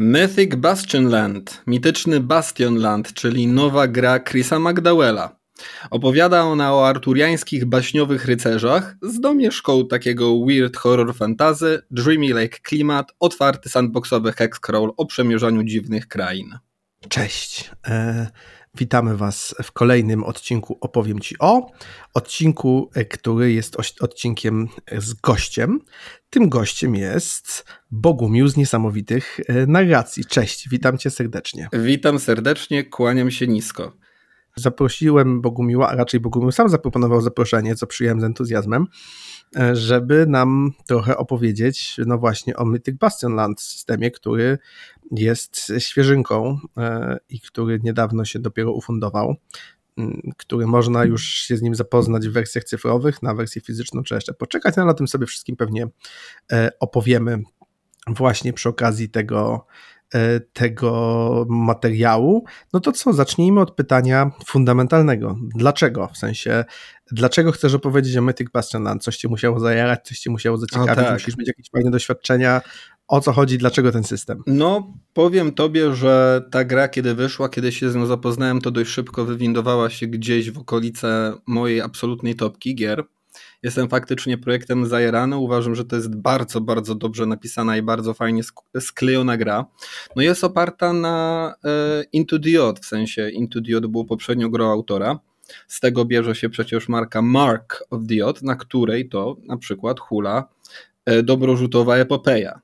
Mythic Bastion Land, mityczny Bastion Land, czyli nowa gra Chrisa McDowella. Opowiada ona o arturiańskich baśniowych rycerzach z domieszką takiego weird horror fantazy, dreamy lake klimat, otwarty sandboxowy hexcrawl o przemierzaniu dziwnych krain. Cześć. E, Witamy Was w kolejnym odcinku Opowiem Ci o. Odcinku, e, który jest odcinkiem z gościem. Tym gościem jest Bogumił z niesamowitych e, narracji. Cześć, witam Cię serdecznie. Witam serdecznie, kłaniam się nisko. Zaprosiłem Bogumiła, a raczej Bogumił sam zaproponował zaproszenie, co przyjąłem z entuzjazmem, e, żeby nam trochę opowiedzieć, no właśnie, o Mythic Bastion Land systemie, który jest świeżynką e, i który niedawno się dopiero ufundował, który można już się z nim zapoznać w wersjach cyfrowych, na wersję fizyczną trzeba jeszcze poczekać, ale o tym sobie wszystkim pewnie e, opowiemy właśnie przy okazji tego, e, tego materiału, no to co, zacznijmy od pytania fundamentalnego. Dlaczego? W sensie, dlaczego chcesz opowiedzieć o Mythic Bastionland? Coś cię musiało zajarać, coś cię musiało no zaciekawić, tak. musisz mieć jakieś fajne doświadczenia, o co chodzi, dlaczego ten system? No, powiem tobie, że ta gra, kiedy wyszła, kiedy się z nią zapoznałem, to dość szybko wywindowała się gdzieś w okolice mojej absolutnej topki gier. Jestem faktycznie projektem zajerany. Uważam, że to jest bardzo, bardzo dobrze napisana i bardzo fajnie sklejona gra. No jest oparta na e, Into the Odd, w sensie Into the Odd było poprzednio grą autora. Z tego bierze się przecież marka Mark of the Odd, na której to na przykład hula e, epopeja.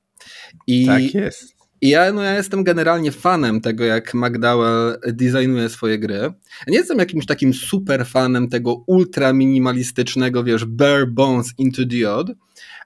I, tak jest. I ja, no, ja jestem generalnie fanem tego, jak McDowell designuje swoje gry. nie jestem jakimś takim super fanem tego ultra minimalistycznego, wiesz, bare bones into the odd,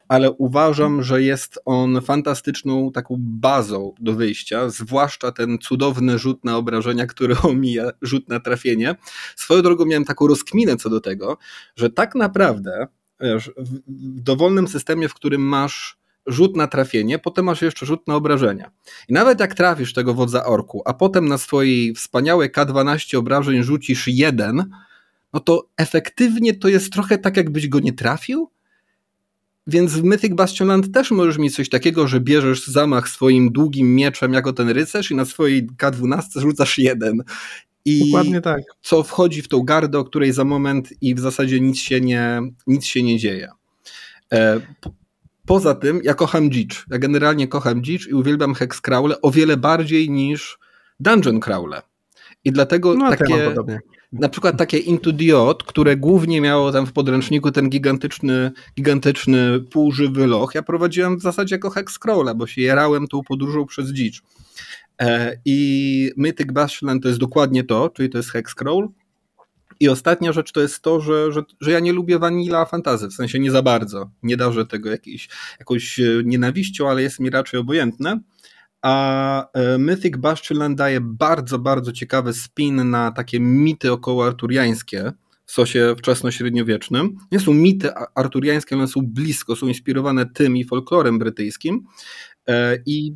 ale uważam, że jest on fantastyczną taką bazą do wyjścia, zwłaszcza ten cudowny rzut na obrażenia, który omija rzut na trafienie. Swoją drogą miałem taką rozkminę co do tego, że tak naprawdę wiesz, w dowolnym systemie, w którym masz rzut na trafienie, potem masz jeszcze rzut na obrażenia. I nawet jak trafisz tego wodza orku, a potem na swojej wspaniałej K12 obrażeń rzucisz jeden, no to efektywnie to jest trochę tak, jakbyś go nie trafił. Więc w Mythic Bastionland też możesz mieć coś takiego, że bierzesz zamach swoim długim mieczem jako ten rycerz i na swojej K12 rzucasz jeden. I Dokładnie tak. Co wchodzi w tą gardę, o której za moment i w zasadzie nic się nie, nic się nie dzieje. E, Poza tym ja kocham dzicz. Ja generalnie kocham dzicz i uwielbiam hex crawle o wiele bardziej niż dungeon crawle. I dlatego no, takie, na przykład takie Into the Odd, które głównie miało tam w podręczniku ten gigantyczny, gigantyczny półżywy loch, ja prowadziłem w zasadzie jako hex crawla, bo się jerałem tą podróżą przez dzicz. E, I Mythic Bashland to jest dokładnie to, czyli to jest hex crawl, i ostatnia rzecz to jest to, że, że, że ja nie lubię vanilla fantazy, w sensie nie za bardzo. Nie darzę tego jakiejś, jakąś e, nienawiścią, ale jest mi raczej obojętne. A e, Mythic Bastion daje bardzo, bardzo ciekawy spin na takie mity około arturiańskie w sosie wczesno-średniowiecznym. Nie są mity arturiańskie, one są blisko, są inspirowane tym i folklorem brytyjskim. E, I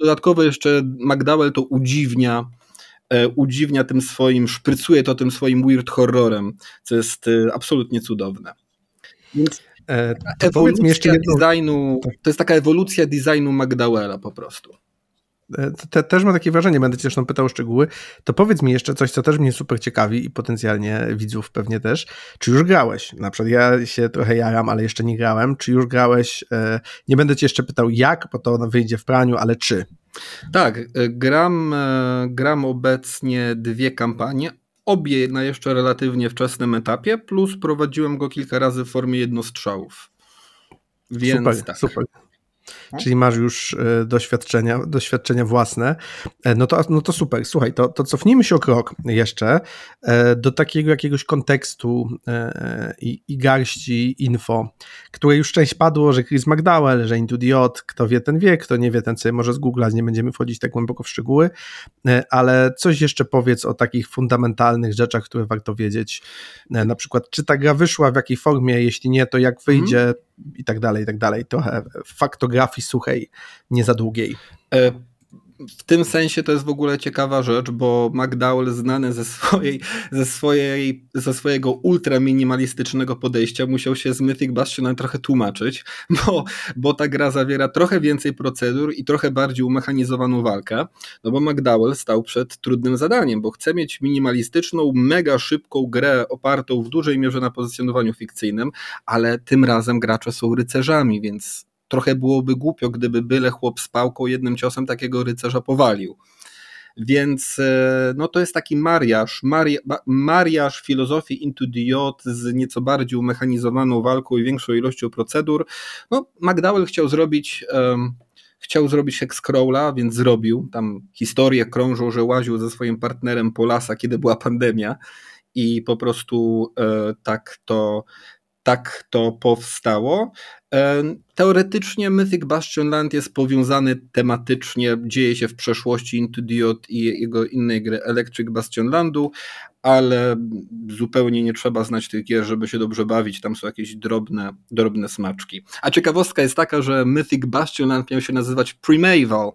dodatkowo jeszcze McDowell to udziwnia E, udziwnia tym swoim, szprycuje to tym swoim weird horrorem, co jest e, absolutnie cudowne. Więc e, to ewolucja jeszcze jedno... designu, tak. to jest taka ewolucja designu Magdawela po prostu. E, te, też mam takie wrażenie, będę cię zresztą pytał o szczegóły, to powiedz mi jeszcze coś, co też mnie super ciekawi i potencjalnie widzów pewnie też. Czy już grałeś? Na przykład ja się trochę jaram, ale jeszcze nie grałem. Czy już grałeś? E, nie będę cię jeszcze pytał jak, bo to wyjdzie w praniu, ale czy? Tak, e, gram, gram obecnie dwie kampanie, obie na jeszcze relatywnie wczesnym etapie, plus prowadziłem go kilka razy w formie jednostrzałów. Więc super, tak. super. Tak? czyli masz już e, doświadczenia, doświadczenia własne, e, no to, no to super. Słuchaj, to, to cofnijmy się o krok jeszcze e, do takiego jakiegoś kontekstu i, i garści info, które już część padło, że Chris McDowell, że Into kto wie ten wie, kto nie wie ten sobie może zgooglać, nie będziemy wchodzić tak głęboko w szczegóły, ale coś jeszcze powiedz o takich fundamentalnych rzeczach, które warto wiedzieć, na przykład czy ta gra wyszła, w jakiej formie, jeśli nie, to jak wyjdzie, mhm i tak dalej, i tak dalej. Trochę faktografii suchej, nie za długiej. E, w tym sensie to jest w ogóle ciekawa rzecz, bo McDowell znany ze, swojej, ze, swojej, ze swojego ultra minimalistycznego podejścia musiał się z Mythic Bastionem trochę tłumaczyć, bo, bo ta gra zawiera trochę więcej procedur i trochę bardziej umechanizowaną walkę, no bo McDowell stał przed trudnym zadaniem, bo chce mieć minimalistyczną, mega szybką grę opartą w dużej mierze na pozycjonowaniu fikcyjnym, ale tym razem gracze są rycerzami, więc trochę byłoby głupio, gdyby byle chłop z pałką jednym ciosem takiego rycerza powalił. Więc e, no to jest taki mariaż, mari, mariaż filozofii into diod z nieco bardziej umechanizowaną walką i większą ilością procedur. No, McDowell chciał zrobić um, chciał zrobić Hexcrawla, więc zrobił. Tam historię krążą, że łaził ze swoim partnerem po lasa, kiedy była pandemia i po prostu e, tak to tak to powstało. E, teoretycznie Mythic Bastion Land jest powiązany tematycznie, dzieje się w przeszłości Into Diod i jego innej gry Electric Bastion Landu, ale zupełnie nie trzeba znać tych gier, żeby się dobrze bawić, tam są jakieś drobne, drobne smaczki. A ciekawostka jest taka, że Mythic Bastion Land miał się nazywać Primeval,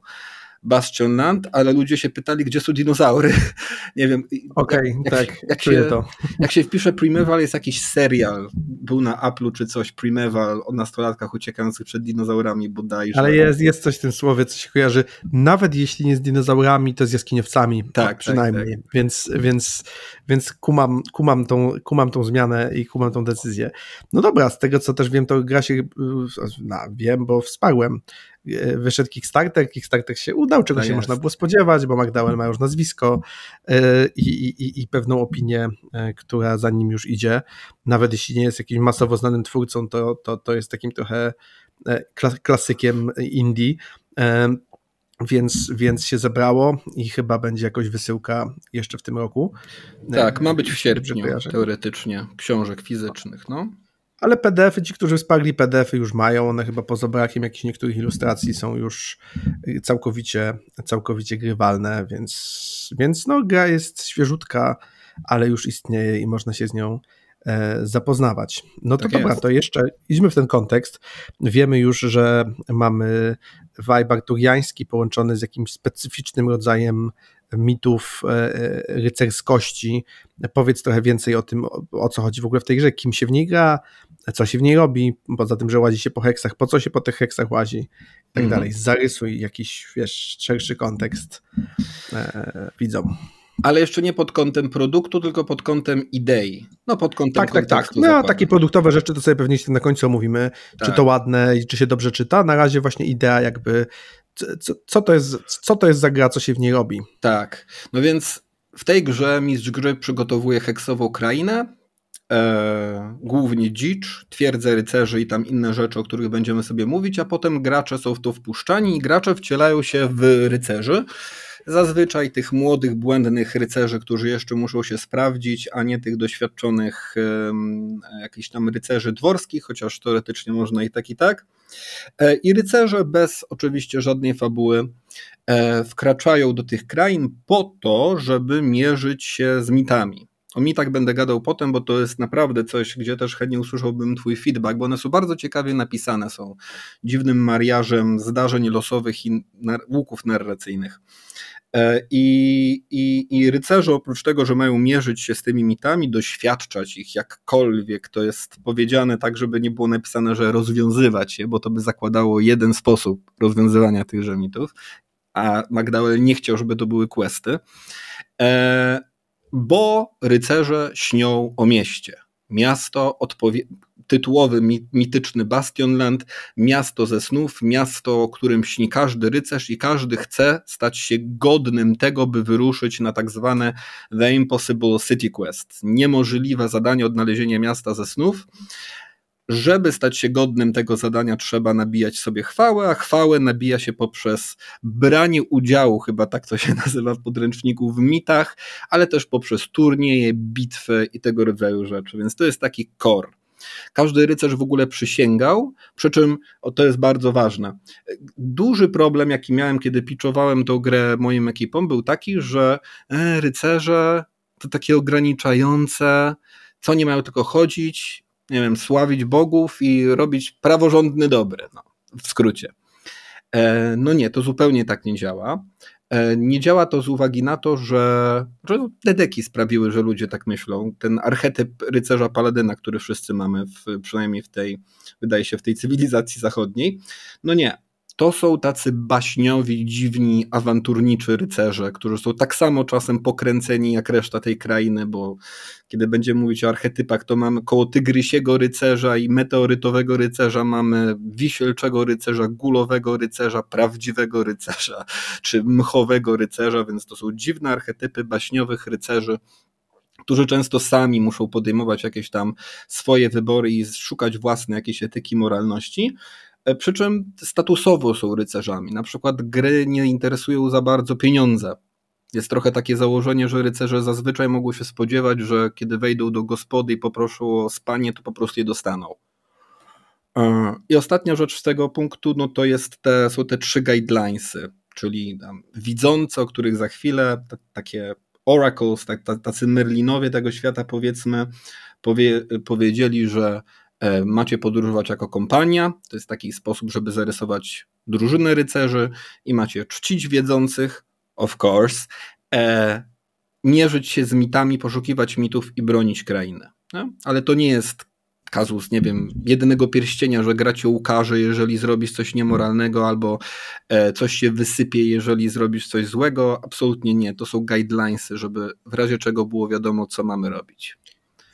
Bastion Land, ale ludzie się pytali, gdzie są dinozaury. Nie wiem. Okej, okay, tak, się, jak się, to. Jak się wpisze Primeval, jest jakiś serial, był na Apple'u czy coś, Primeval o nastolatkach uciekających przed dinozaurami bodajże. Ale jest, jest coś w tym słowie, co się kojarzy, nawet jeśli nie z dinozaurami, to z jaskiniowcami. Tak, tak przynajmniej. Tak, tak. Więc, więc, więc kumam, kumam, tą, kumam tą zmianę i kumam tą decyzję. No dobra, z tego co też wiem, to gra się, y, na, wiem, bo wsparłem E, wyszedł Kickstarter, Kickstarter się udał, czego to no się jest. można było spodziewać, bo Magdalen ma już nazwisko e, i, i, i pewną opinię, e, która za nim już idzie. Nawet jeśli nie jest jakimś masowo znanym twórcą, to, to, to jest takim trochę klasykiem indie. Więc, więc się zebrało i chyba będzie jakoś wysyłka jeszcze w tym roku. Tak, ma być w sierpniu teoretycznie książek fizycznych. No ale PDF-y, ci, którzy wsparli PDF-y już mają, one chyba poza brakiem jakichś niektórych ilustracji są już y, całkowicie, całkowicie grywalne, więc, więc no, gra jest świeżutka, ale już istnieje i można się z nią e, zapoznawać. No tak to jest. to jeszcze idźmy w ten kontekst. Wiemy już, że mamy vibe arturiański połączony z jakimś specyficznym rodzajem mitów e, e, rycerskości. Powiedz trochę więcej o tym, o co chodzi w ogóle w tej grze, kim się w niej gra, co się w niej robi, poza tym, że łazi się po heksach, po co się po tych heksach łazi i tak mhm. dalej. Zarysuj jakiś wiesz, szerszy kontekst e, widzom. Ale jeszcze nie pod kątem produktu, tylko pod kątem idei. No pod kątem Tak, tak, tak. No zapewne. takie produktowe rzeczy to sobie pewnie na końcu omówimy. Tak. Czy to tak. ładne i czy się dobrze czyta. Na razie właśnie idea jakby co, co, to jest, co to jest za gra, co się w niej robi. Tak, no więc w tej grze mistrz gry przygotowuje heksową krainę, e, głównie dzicz, twierdzę rycerzy i tam inne rzeczy, o których będziemy sobie mówić, a potem gracze są w to wpuszczani i gracze wcielają się w rycerzy. Zazwyczaj tych młodych, błędnych rycerzy, którzy jeszcze muszą się sprawdzić, a nie tych doświadczonych e, jakichś tam rycerzy dworskich, chociaż teoretycznie można i tak i tak. E, I rycerze bez oczywiście żadnej fabuły e, wkraczają do tych krain po to, żeby mierzyć się z mitami. O mitach będę gadał potem, bo to jest naprawdę coś, gdzie też chętnie usłyszałbym Twój feedback, bo one są bardzo ciekawie napisane, są dziwnym mariażem zdarzeń losowych i łuków narracyjnych. E, I, i, I rycerze, oprócz tego, że mają mierzyć się z tymi mitami, doświadczać ich jakkolwiek, to jest powiedziane tak, żeby nie było napisane, że rozwiązywać je, bo to by zakładało jeden sposób rozwiązywania tychże mitów, a Magdalel nie chciał, żeby to były questy, e, bo rycerze śnią o mieście miasto odpowie tytułowy mityczny Bastionland, miasto ze snów, miasto, o którym śni każdy rycerz i każdy chce stać się godnym tego, by wyruszyć na tak zwane The Impossible City Quest, niemożliwe zadanie odnalezienia miasta ze snów żeby stać się godnym tego zadania, trzeba nabijać sobie chwałę, a chwałę nabija się poprzez branie udziału, chyba tak to się nazywa w podręczniku, w mitach, ale też poprzez turnieje, bitwy i tego rodzaju rzeczy. Więc to jest taki kor. Każdy rycerz w ogóle przysięgał, przy czym o, to jest bardzo ważne. Duży problem, jaki miałem, kiedy piczowałem tę grę moim ekipom, był taki, że e, rycerze to takie ograniczające, co nie mają tylko chodzić, nie wiem, sławić bogów i robić praworządny dobry, no, w skrócie. E, no nie, to zupełnie tak nie działa. E, nie działa to z uwagi na to, że, że dedeki sprawiły, że ludzie tak myślą. Ten archetyp rycerza paladyna, który wszyscy mamy, w, przynajmniej w tej, wydaje się, w tej cywilizacji zachodniej. No nie, to są tacy baśniowi, dziwni, awanturniczy rycerze, którzy są tak samo czasem pokręceni jak reszta tej krainy, bo kiedy będziemy mówić o archetypach, to mamy koło tygrysiego rycerza i meteorytowego rycerza, mamy wisielczego rycerza, gulowego rycerza, prawdziwego rycerza, czy mchowego rycerza, więc to są dziwne archetypy baśniowych rycerzy, którzy często sami muszą podejmować jakieś tam swoje wybory i szukać własnej jakiejś etyki moralności. E, przy czym statusowo są rycerzami. Na przykład gry nie interesują za bardzo pieniądze. Jest trochę takie założenie, że rycerze zazwyczaj mogą się spodziewać, że kiedy wejdą do gospody i poproszą o spanie, to po prostu je dostaną. E, I ostatnia rzecz z tego punktu, no to jest te, są te trzy guidelinesy, czyli widzące, o których za chwilę, t- takie oracles, tacy merlinowie tego świata powiedzmy, powie, powiedzieli, że E, macie podróżować jako kompania, to jest taki sposób, żeby zarysować drużyny rycerzy i macie czcić wiedzących, of course, e, mierzyć się z mitami, poszukiwać mitów i bronić krainy. No? Ale to nie jest kazus, nie wiem, jednego pierścienia, że gra cię ukaże, jeżeli zrobisz coś niemoralnego, albo e, coś się wysypie, jeżeli zrobisz coś złego. Absolutnie nie. To są guidelinesy, żeby w razie czego było wiadomo, co mamy robić.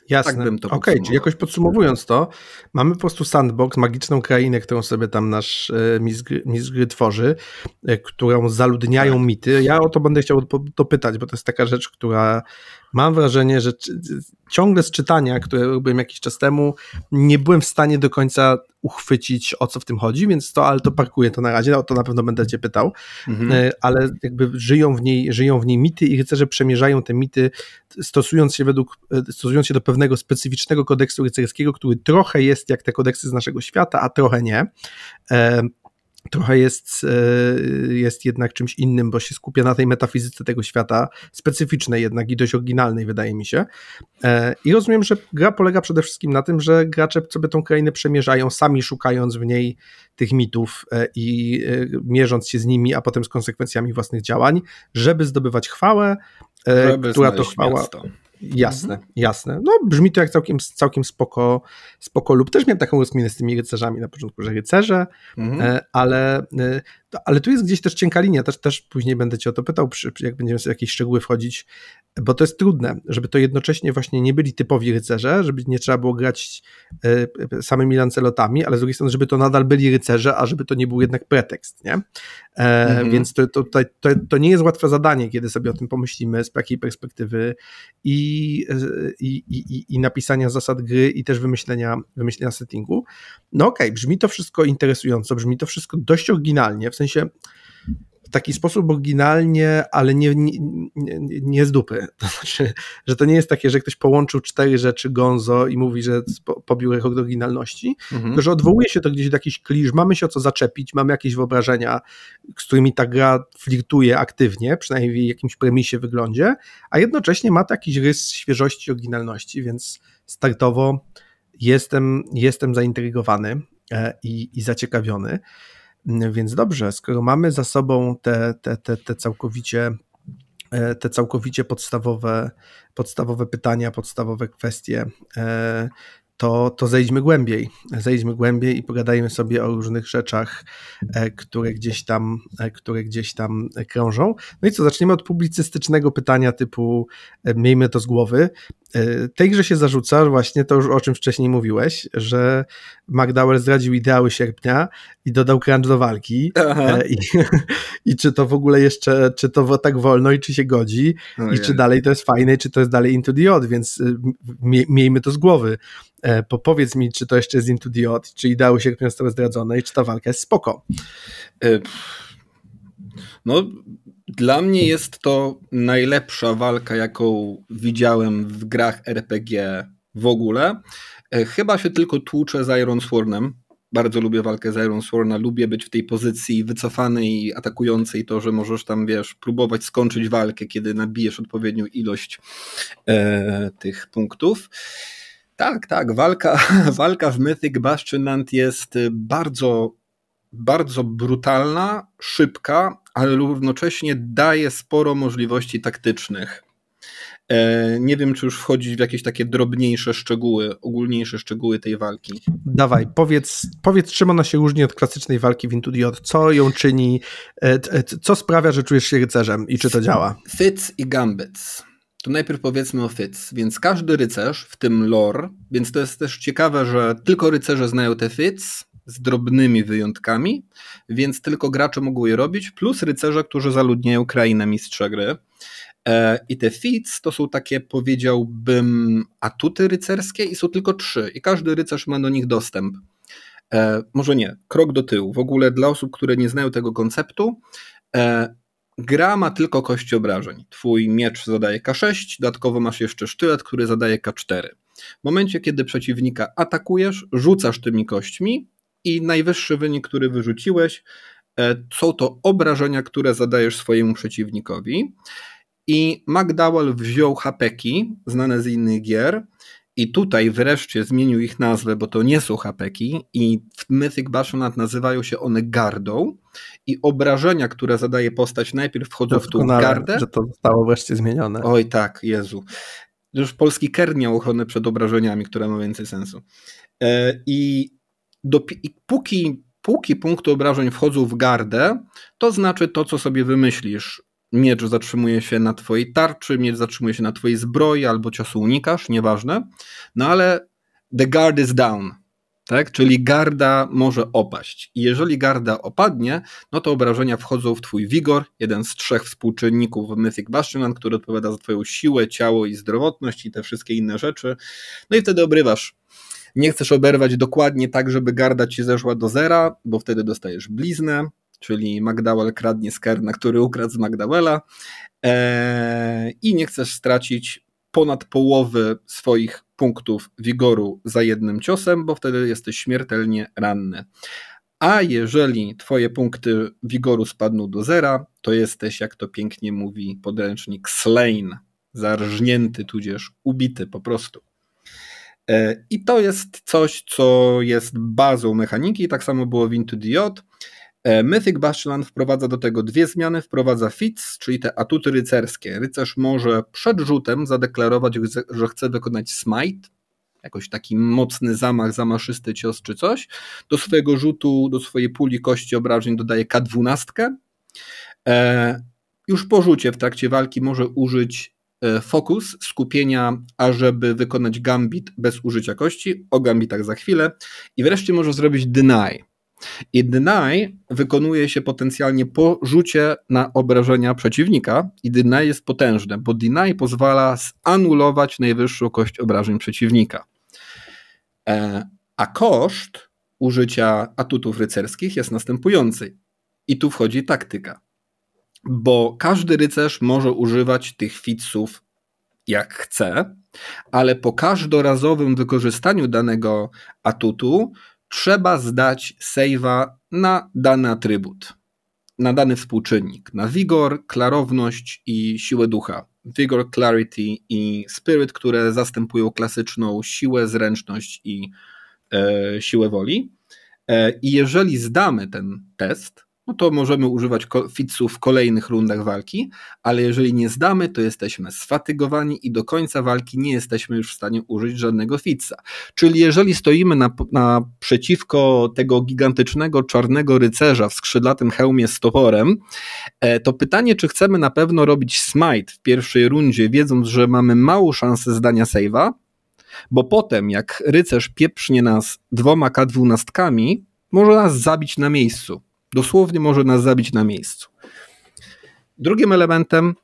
Jasne. Tak bym to Okej, okay, jakoś podsumowując to, mamy po prostu sandbox, magiczną krainę, którą sobie tam nasz e, mistrz gry tworzy, e, którą zaludniają tak. mity. Ja o to będę chciał dopytać, bo to jest taka rzecz, która mam wrażenie, że ciągle z czytania, które robiłem jakiś czas temu, nie byłem w stanie do końca uchwycić, o co w tym chodzi, więc to, ale to parkuję to na razie, o to na pewno będę cię pytał, mhm. E, ale jakby żyją w, niej, żyją w niej mity i rycerze przemierzają te mity, stosując się według, e, stosując się do pewnego specyficznego kodeksu rycerskiego, który trochę jest jak te kodeksy z naszego świata, a trochę nie. E, trochę jest, e, jest jednak czymś innym, bo się skupia na tej metafizyce tego świata, specyficznej jednak i dość oryginalnej, wydaje mi się. E, I rozumiem, że gra polega przede wszystkim na tym, że gracze sobie tą krainę przemierzają, sami szukając w niej tych mitów e, i mierząc się z nimi, a potem z konsekwencjami własnych działań, żeby zdobywać chwałę, żeby która to chwała. Miasto Jasne, mhm. jasne. No brzmi to jak całkiem, całkiem spoko, spoko lub też miałem taką rozminę z tymi rycerzami na początku, że rycerze, mhm. E, ale, e, ale tu jest gdzieś też cienka linia, też, też później będę cię o to pytał, jak będziemy w jakieś szczegóły wchodzić, bo to jest trudne, żeby to jednocześnie właśnie nie byli typowi rycerze, żeby nie trzeba było grać e, samymi lancelotami, ale z drugiej strony, żeby to nadal byli rycerze, a żeby to nie był jednak pretekst, nie? E, mhm. Więc to, to, to, to, nie jest łatwe zadanie, kiedy sobie o tym pomyślimy z takiej perspektywy i, e, i, i, i napisania zasad gry i też wymyślenia, wymyślenia settingu. No okej, okay, brzmi to wszystko interesująco, brzmi to wszystko dość oryginalnie, w sensie w taki sposób oryginalnie, ale nie, nie, nie, nie z dupy. To znaczy, że to nie jest takie, że ktoś połączył cztery rzeczy gonzo i mówi, że pobił rekord oryginalności, mhm. tylko że odwołuje się to gdzieś do jakichś klisz, mamy się o co zaczepić, mamy jakieś wyobrażenia, z którymi ta gra flirtuje aktywnie, przynajmniej w jakimś premisie wyglądzie, a jednocześnie ma to jakiś rys świeżości, oryginalności, więc startowo jestem, jestem zaintrygowany e, i, i zaciekawiony. Więc dobrze, skoro mamy za sobą te, te, te, te całkowicie e, te całkowicie podstawowe, podstawowe pytania, podstawowe kwestie, e, to, to zejdźmy głębiej. Zejdźmy głębiej i pogadajmy sobie o różnych rzeczach, e, które gdzieś tam, które gdzieś tam krążą. No i co, zaczniemy od publicystycznego pytania typu miejmy to z głowy. E, tej grze się zarzuca właśnie to, już o czym wcześniej mówiłeś, że McDowell zdradził ideały sierpnia i dodał crunch do walki. E, I, I, czy to w ogóle jeszcze, czy to tak wolno i czy się godzi, no i czy dalej to jest fajne, i czy to jest dalej Into the Odd, więc y, miejmy to z głowy. E, po, powiedz mi, czy to jeszcze jest Into the Odd, czy ideały sierpnia zostały zdradzone i czy ta walka jest spoko. No, dla mnie jest to najlepsza walka, jaką widziałem w grach RPG w ogóle. E, chyba się tylko tłuczę z Iron Swornem. Bardzo lubię walkę z Iron Sworna, lubię być w tej pozycji wycofanej, atakującej to, że możesz tam, wiesz, próbować skończyć walkę, kiedy nabijesz odpowiednią ilość e, tych punktów. Tak, tak, walka, walka w Mythic Bastionant jest bardzo, bardzo brutalna, szybka, ale równocześnie daje sporo możliwości taktycznych. E, nie wiem, czy już wchodzić w jakieś takie drobniejsze szczegóły, ogólniejsze szczegóły tej walki. Dawaj, powiedz, powiedz czym ona się różni od klasycznej walki w Intudiot. Co ją czyni, e, e, co sprawia, że czujesz się rycerzem i czy to działa? Fits i gambits. To najpierw powiedzmy o fits. Więc każdy rycerz, w tym lore, więc to jest też ciekawe, że tylko rycerze znają te fits, z drobnymi wyjątkami, więc tylko gracze mogą je robić, plus rycerze, którzy zaludniają krainę mistrza gry. E, I te feats to są takie, powiedziałbym, atuty rycerskie i są tylko trzy. I każdy rycerz ma do nich dostęp. E, może nie, krok do tyłu. W ogóle dla osób, które nie znają tego konceptu, e, Gra ma tylko kość obrażeń. Twój miecz zadaje K6, dodatkowo masz jeszcze sztylet, który zadaje K4. W momencie, kiedy przeciwnika atakujesz, rzucasz tymi kośćmi i najwyższy wynik, który wyrzuciłeś, e, są to obrażenia, które zadajesz swojemu przeciwnikowi. I McDowell wziął hapeki, znane z innych gier, i tutaj wreszcie zmienił ich nazwę, bo to nie są hapeki i w Mythic Bastionat nazywają się one gardą i obrażenia, które zadaje postać najpierw wchodzą w tą gardę. że to zostało wreszcie zmienione. Oj tak, Jezu. Już polski kern miał ochronę przed obrażeniami, które ma więcej sensu. E, I póki, póki punkty obrażeń wchodzą w gardę, to znaczy to, co sobie wymyślisz. Miecz zatrzymuje się na twojej tarczy, miecz zatrzymuje się na twojej zbroi, albo ciosu unikasz, nieważne. No ale the guard is down, tak? Czyli garda może opaść. I jeżeli garda opadnie, no to obrażenia wchodzą w twój wigor, jeden z trzech współczynników Mythic Bastionan, który odpowiada za twoją siłę, ciało i zdrowotność i te wszystkie inne rzeczy. No i wtedy obrywasz nie chcesz oberwać dokładnie tak, żeby garda ci zeszła do zera, bo wtedy dostajesz bliznę, czyli McDowell kradnie z na który ukradł z McDowella eee, i nie chcesz stracić ponad połowy swoich punktów wigoru za jednym ciosem, bo wtedy jesteś śmiertelnie ranny. A jeżeli twoje punkty wigoru spadną do zera, to jesteś, jak to pięknie mówi podręcznik, slain, zarżnięty tudzież ubity po prostu. E, I to jest coś, co jest bazą mechaniki, tak samo było w Into the e, Mythic Bashland wprowadza do tego dwie zmiany. Wprowadza fits, czyli te atuty rycerskie. Rycerz może przed rzutem zadeklarować, że chce wykonać smite, jakoś taki mocny zamach, zamaszysty cios czy coś. Do swojego rzutu, do swojej puli kości obrażeń dodaje K12. E, już po rzucie w trakcie walki może użyć E, fokus skupienia, ażeby wykonać gambit bez użycia kości, o gambitach za chwilę i wreszcie może zrobić deny. I deny wykonuje się potencjalnie po rzucie na obrażenia przeciwnika i deny jest potężne, bo deny pozwala zanulować najwyższą kość obrażeń przeciwnika. E, a koszt użycia atutów rycerskich jest następujący. I tu wchodzi taktyka bo każdy rycerz może używać tych fitsów jak chce, ale po każdorazowym wykorzystaniu danego atutu trzeba zdać save'a na dany atrybut, na dany współczynnik, na wigor, klarowność i siłę ducha. Vigor, Clarity i Spirit, które zastępują klasyczną siłę, zręczność i e, siłę woli. E, I jeżeli zdamy ten test, no to możemy używać fitsów w kolejnych rundach walki, ale jeżeli nie zdamy, to jesteśmy sfatygowani i do końca walki nie jesteśmy już w stanie użyć żadnego fitsa. Czyli jeżeli stoimy na, na przeciwko tego gigantycznego czarnego rycerza w skrzydlatym hełmie z toporem, e, to pytanie, czy chcemy na pewno robić smite w pierwszej rundzie, wiedząc, że mamy małą szansę zdania save'a, bo potem jak rycerz pieprznie nas dwoma K12, może nas zabić na miejscu. Dosłownie może nas zabić na miejscu. Drugim elementem,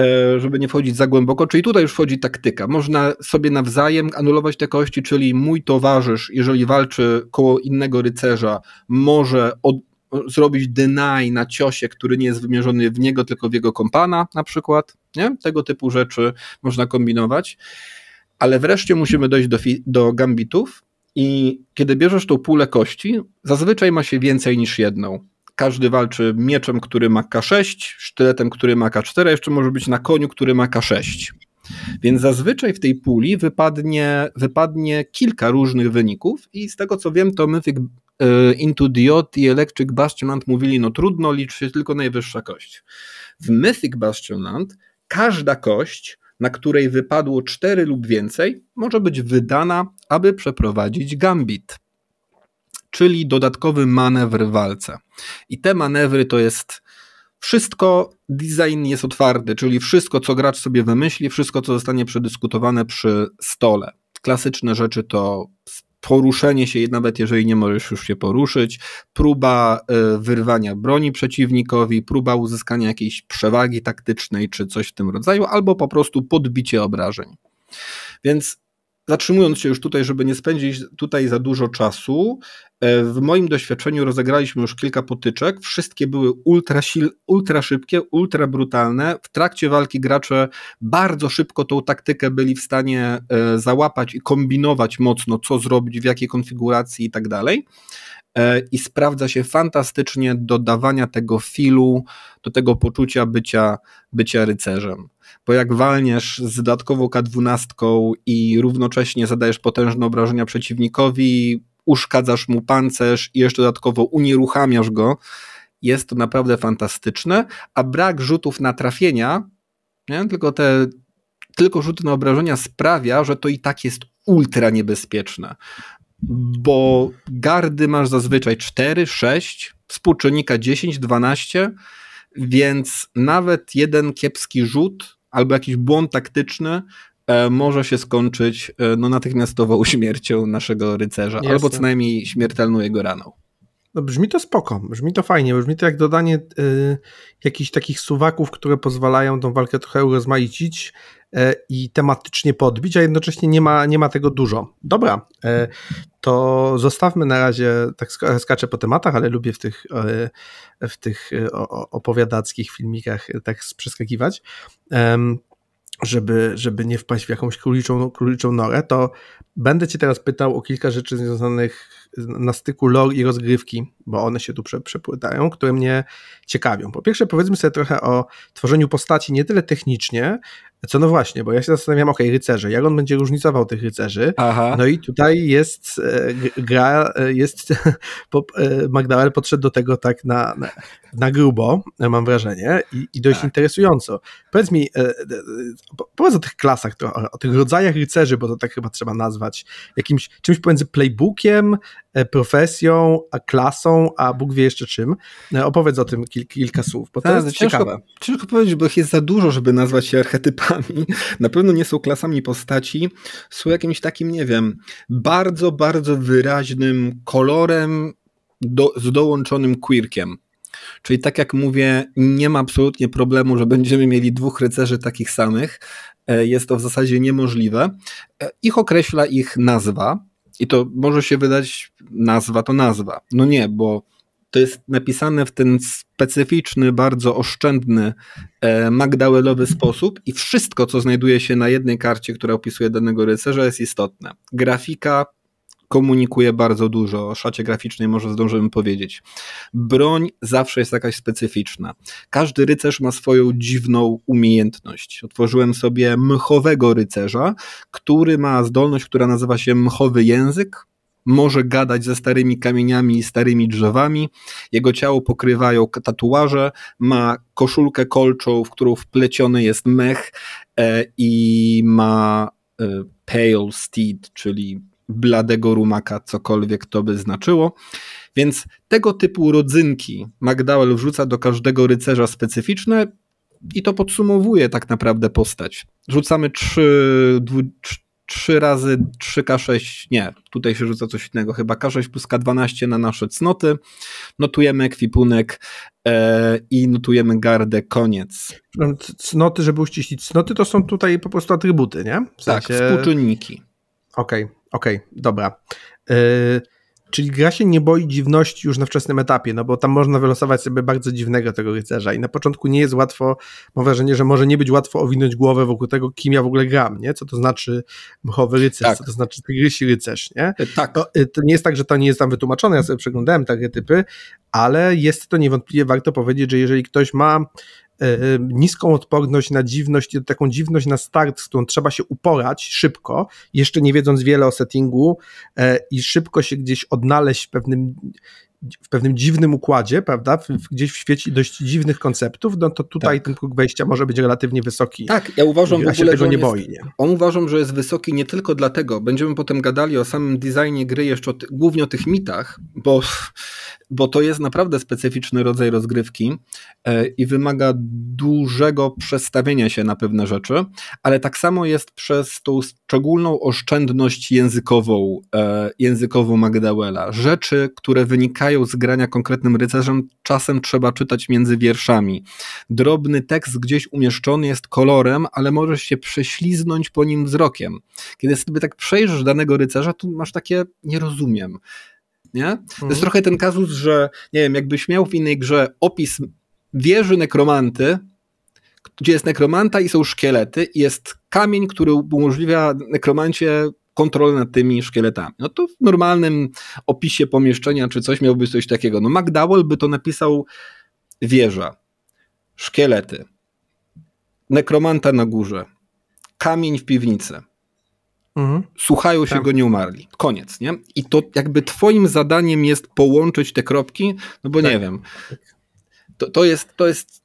e, żeby nie wchodzić za głęboko, czyli tutaj już wchodzi taktyka. Można sobie nawzajem anulować te kości, czyli mój towarzysz, jeżeli walczy koło innego rycerza, może od, zrobić deny na ciosie, który nie jest wymierzony w niego, tylko w jego kompana na przykład. Nie? Tego typu rzeczy można kombinować. Ale wreszcie musimy dojść do, do gambitów i kiedy bierzesz tą pulę kości, zazwyczaj ma się więcej niż jedną. Każdy walczy mieczem, który ma K6, sztyletem, który ma K4, a jeszcze może być na koniu, który ma K6. Więc zazwyczaj w tej puli wypadnie, wypadnie kilka różnych wyników i z tego co wiem, to Mythic e, Into Diod i Electric Bastionland mówili, no trudno, liczy się tylko najwyższa kość. W Mythic Bastionland każda kość, na której wypadło cztery lub więcej, może być wydana, aby przeprowadzić gambit czyli dodatkowy manewr w walce. I te manewry to jest wszystko, design jest otwarty, czyli wszystko, co gracz sobie wymyśli, wszystko, co zostanie przedyskutowane przy stole. Klasyczne rzeczy to poruszenie się, nawet jeżeli nie możesz już się poruszyć, próba y, wyrwania broni przeciwnikowi, próba uzyskania jakiejś przewagi taktycznej czy coś w tym rodzaju, albo po prostu podbicie obrażeń. Więc zatrzymując się już tutaj, żeby nie spędzić tutaj za dużo czasu, e, w moim doświadczeniu rozegraliśmy już kilka potyczek. Wszystkie były ultra, sil, ultra szybkie, ultra brutalne. W trakcie walki gracze bardzo szybko tą taktykę byli w stanie e, załapać i kombinować mocno, co zrobić, w jakiej konfiguracji i tak dalej. E, I sprawdza się fantastycznie dodawania tego filu, do tego poczucia bycia, bycia rycerzem bo jak walniesz z dodatkową K12 i równocześnie zadajesz potężne obrażenia przeciwnikowi, uszkadzasz mu pancerz i jeszcze dodatkowo unieruchamiasz go, jest to naprawdę fantastyczne, a brak rzutów na trafienia, nie? tylko te tylko rzuty na obrażenia sprawia, że to i tak jest ultra niebezpieczne. Bo gardy masz zazwyczaj 4, 6, współczynnika 10, 12, więc nawet jeden kiepski rzut albo jakiś błąd taktyczny e, może się skończyć e, no, natychmiastową śmiercią naszego rycerza, Jasne. albo co najmniej śmiertelną jego raną. No brzmi to spoko, brzmi to fajnie, brzmi to jak dodanie y, jakichś takich suwaków, które pozwalają tą walkę trochę urozmaicić y, i tematycznie podbić, a jednocześnie nie ma, nie ma tego dużo. Dobra, y, to zostawmy na razie, tak sk skaczę po tematach, ale lubię w tych, e, w tych opowiadackich filmikach tak przeskakiwać żeby, żeby nie wpaść w jakąś króliczą, króliczą norę, to będę Cię teraz pytał o kilka rzeczy związanych na styku lore i rozgrywki, bo one się tu prze, przepłytają, które mnie ciekawią. Po pierwsze, powiedzmy sobie trochę o tworzeniu postaci nie tyle technicznie, co no właśnie, bo ja się zastanawiam, okej, okay, rycerze, jak on będzie różnicował tych rycerzy? Aha. No i tutaj jest e, gra, e, jest po, e, podszedł do tego tak na, na, na grubo, mam wrażenie, i, i dość tak. interesująco. Powiedz mi, e, e powiedz o tych klasach, o, o tych rodzajach rycerzy, bo to tak chyba trzeba nazwać, jakimś czymś pomiędzy playbookiem, E, profesją, a klasą, a Bóg wie jeszcze czym. E, opowiedz o tym kilka słów, bo to tak, jest no ciekawe. Ciężko, ciężko powiedzieć, bo ich jest za dużo, żeby nazwać się archetypami. Na pewno nie są klasami postaci, są jakimś takim, nie wiem, bardzo, bardzo wyraźnym kolorem do, z dołączonym quirkiem. Czyli tak jak mówię, nie ma absolutnie problemu, że będziemy mieli dwóch rycerzy takich samych. E, jest to w zasadzie niemożliwe. Ich określa ich nazwa. I to może się wydać nazwa to nazwa. No nie, bo to jest napisane w ten specyficzny, bardzo oszczędny, e, sposób i wszystko, co znajduje się na jednej karcie, która opisuje danego rycerza, jest istotne. Grafika, komunikuje bardzo dużo. O szacie graficznej może zdążymy powiedzieć. Broń zawsze jest jakaś specyficzna. Każdy rycerz ma swoją dziwną umiejętność. Otworzyłem sobie mchowego rycerza, który ma zdolność, która nazywa się mchowy język. Może gadać ze starymi kamieniami i starymi drzewami. Jego ciało pokrywają tatuaże. Ma koszulkę kolczą, w którą wpleciony jest mech e, i ma e, pale steed, czyli bladego rumaka, cokolwiek to by znaczyło. Więc tego typu rodzynki Magdalel wrzuca do każdego rycerza specyficzne i to podsumowuje tak naprawdę postać. Rzucamy trzy, dwu, trzy razy 3K6, nie, tutaj się rzuca coś innego, chyba K6 plus K12 na nasze cnoty. Notujemy ekwipunek e, i notujemy gardę, koniec. Cnoty, żeby uściślić, cnoty to są tutaj po prostu atrybuty, nie? W tak, sensie... Tak, współczynniki. Okej, okay, Okej, okay, dobra. Yy, czyli gra się nie boi dziwności już na wczesnym etapie, no bo tam można wylosować sobie bardzo dziwnego tego rycerza i na początku nie jest łatwo, mam wrażenie, że może nie być łatwo owinąć głowę wokół tego, kim ja w ogóle gram, nie? Co to znaczy mchowy rycerz, tak. co to znaczy tygrysi rycerz, nie? Y, tak. To, y, to, nie jest tak, że to nie jest tam wytłumaczone, ja sobie przeglądałem takie typy, ale jest to niewątpliwie, warto powiedzieć, że jeżeli ktoś ma Y, y, niską odporność na dziwność, taką dziwność na start, z którą trzeba się uporać szybko, jeszcze nie wiedząc wiele o settingu e, i szybko się gdzieś odnaleźć w pewnym w pewnym dziwnym układzie, prawda, gdzieś w świecie dość dziwnych konceptów, no to tutaj tak. ten próg wejścia może być relatywnie wysoki. Tak, ja uważam w ogóle, tego nie jest, boi. Nie? On uważam, że jest wysoki nie tylko dlatego, będziemy potem gadali o samym designie gry jeszcze o głównie o tych mitach, bo bo to jest naprawdę specyficzny rodzaj rozgrywki e, i wymaga dużego przestawienia się na pewne rzeczy, ale tak samo jest przez tą szczególną oszczędność językową, e, językową Magdałela. Rzeczy, które wynikają z grania konkretnym rycerzem, czasem trzeba czytać między wierszami. Drobny tekst gdzieś umieszczony jest kolorem, ale możesz się prześliznąć po nim wzrokiem. Kiedy sobie tak przejrzysz danego rycerza, tu masz takie, nie rozumiem nie? To jest mhm. trochę ten kazus, że nie wiem, jakbyś miał w innej grze opis wieży nekromanty, gdzie jest nekromanta i są szkielety, i jest kamień, który umożliwia nekromancie kontrolę nad tymi szkieletami. No to w normalnym opisie pomieszczenia czy coś miałby coś takiego. No McDowell by to napisał wieża, szkielety, nekromanta na górze, kamień w piwnicy. Mhm. Słuchają się tak. go umarli. Koniec, nie? I to jakby twoim zadaniem jest połączyć te kropki, no bo tak. nie wiem. To, to, jest, to jest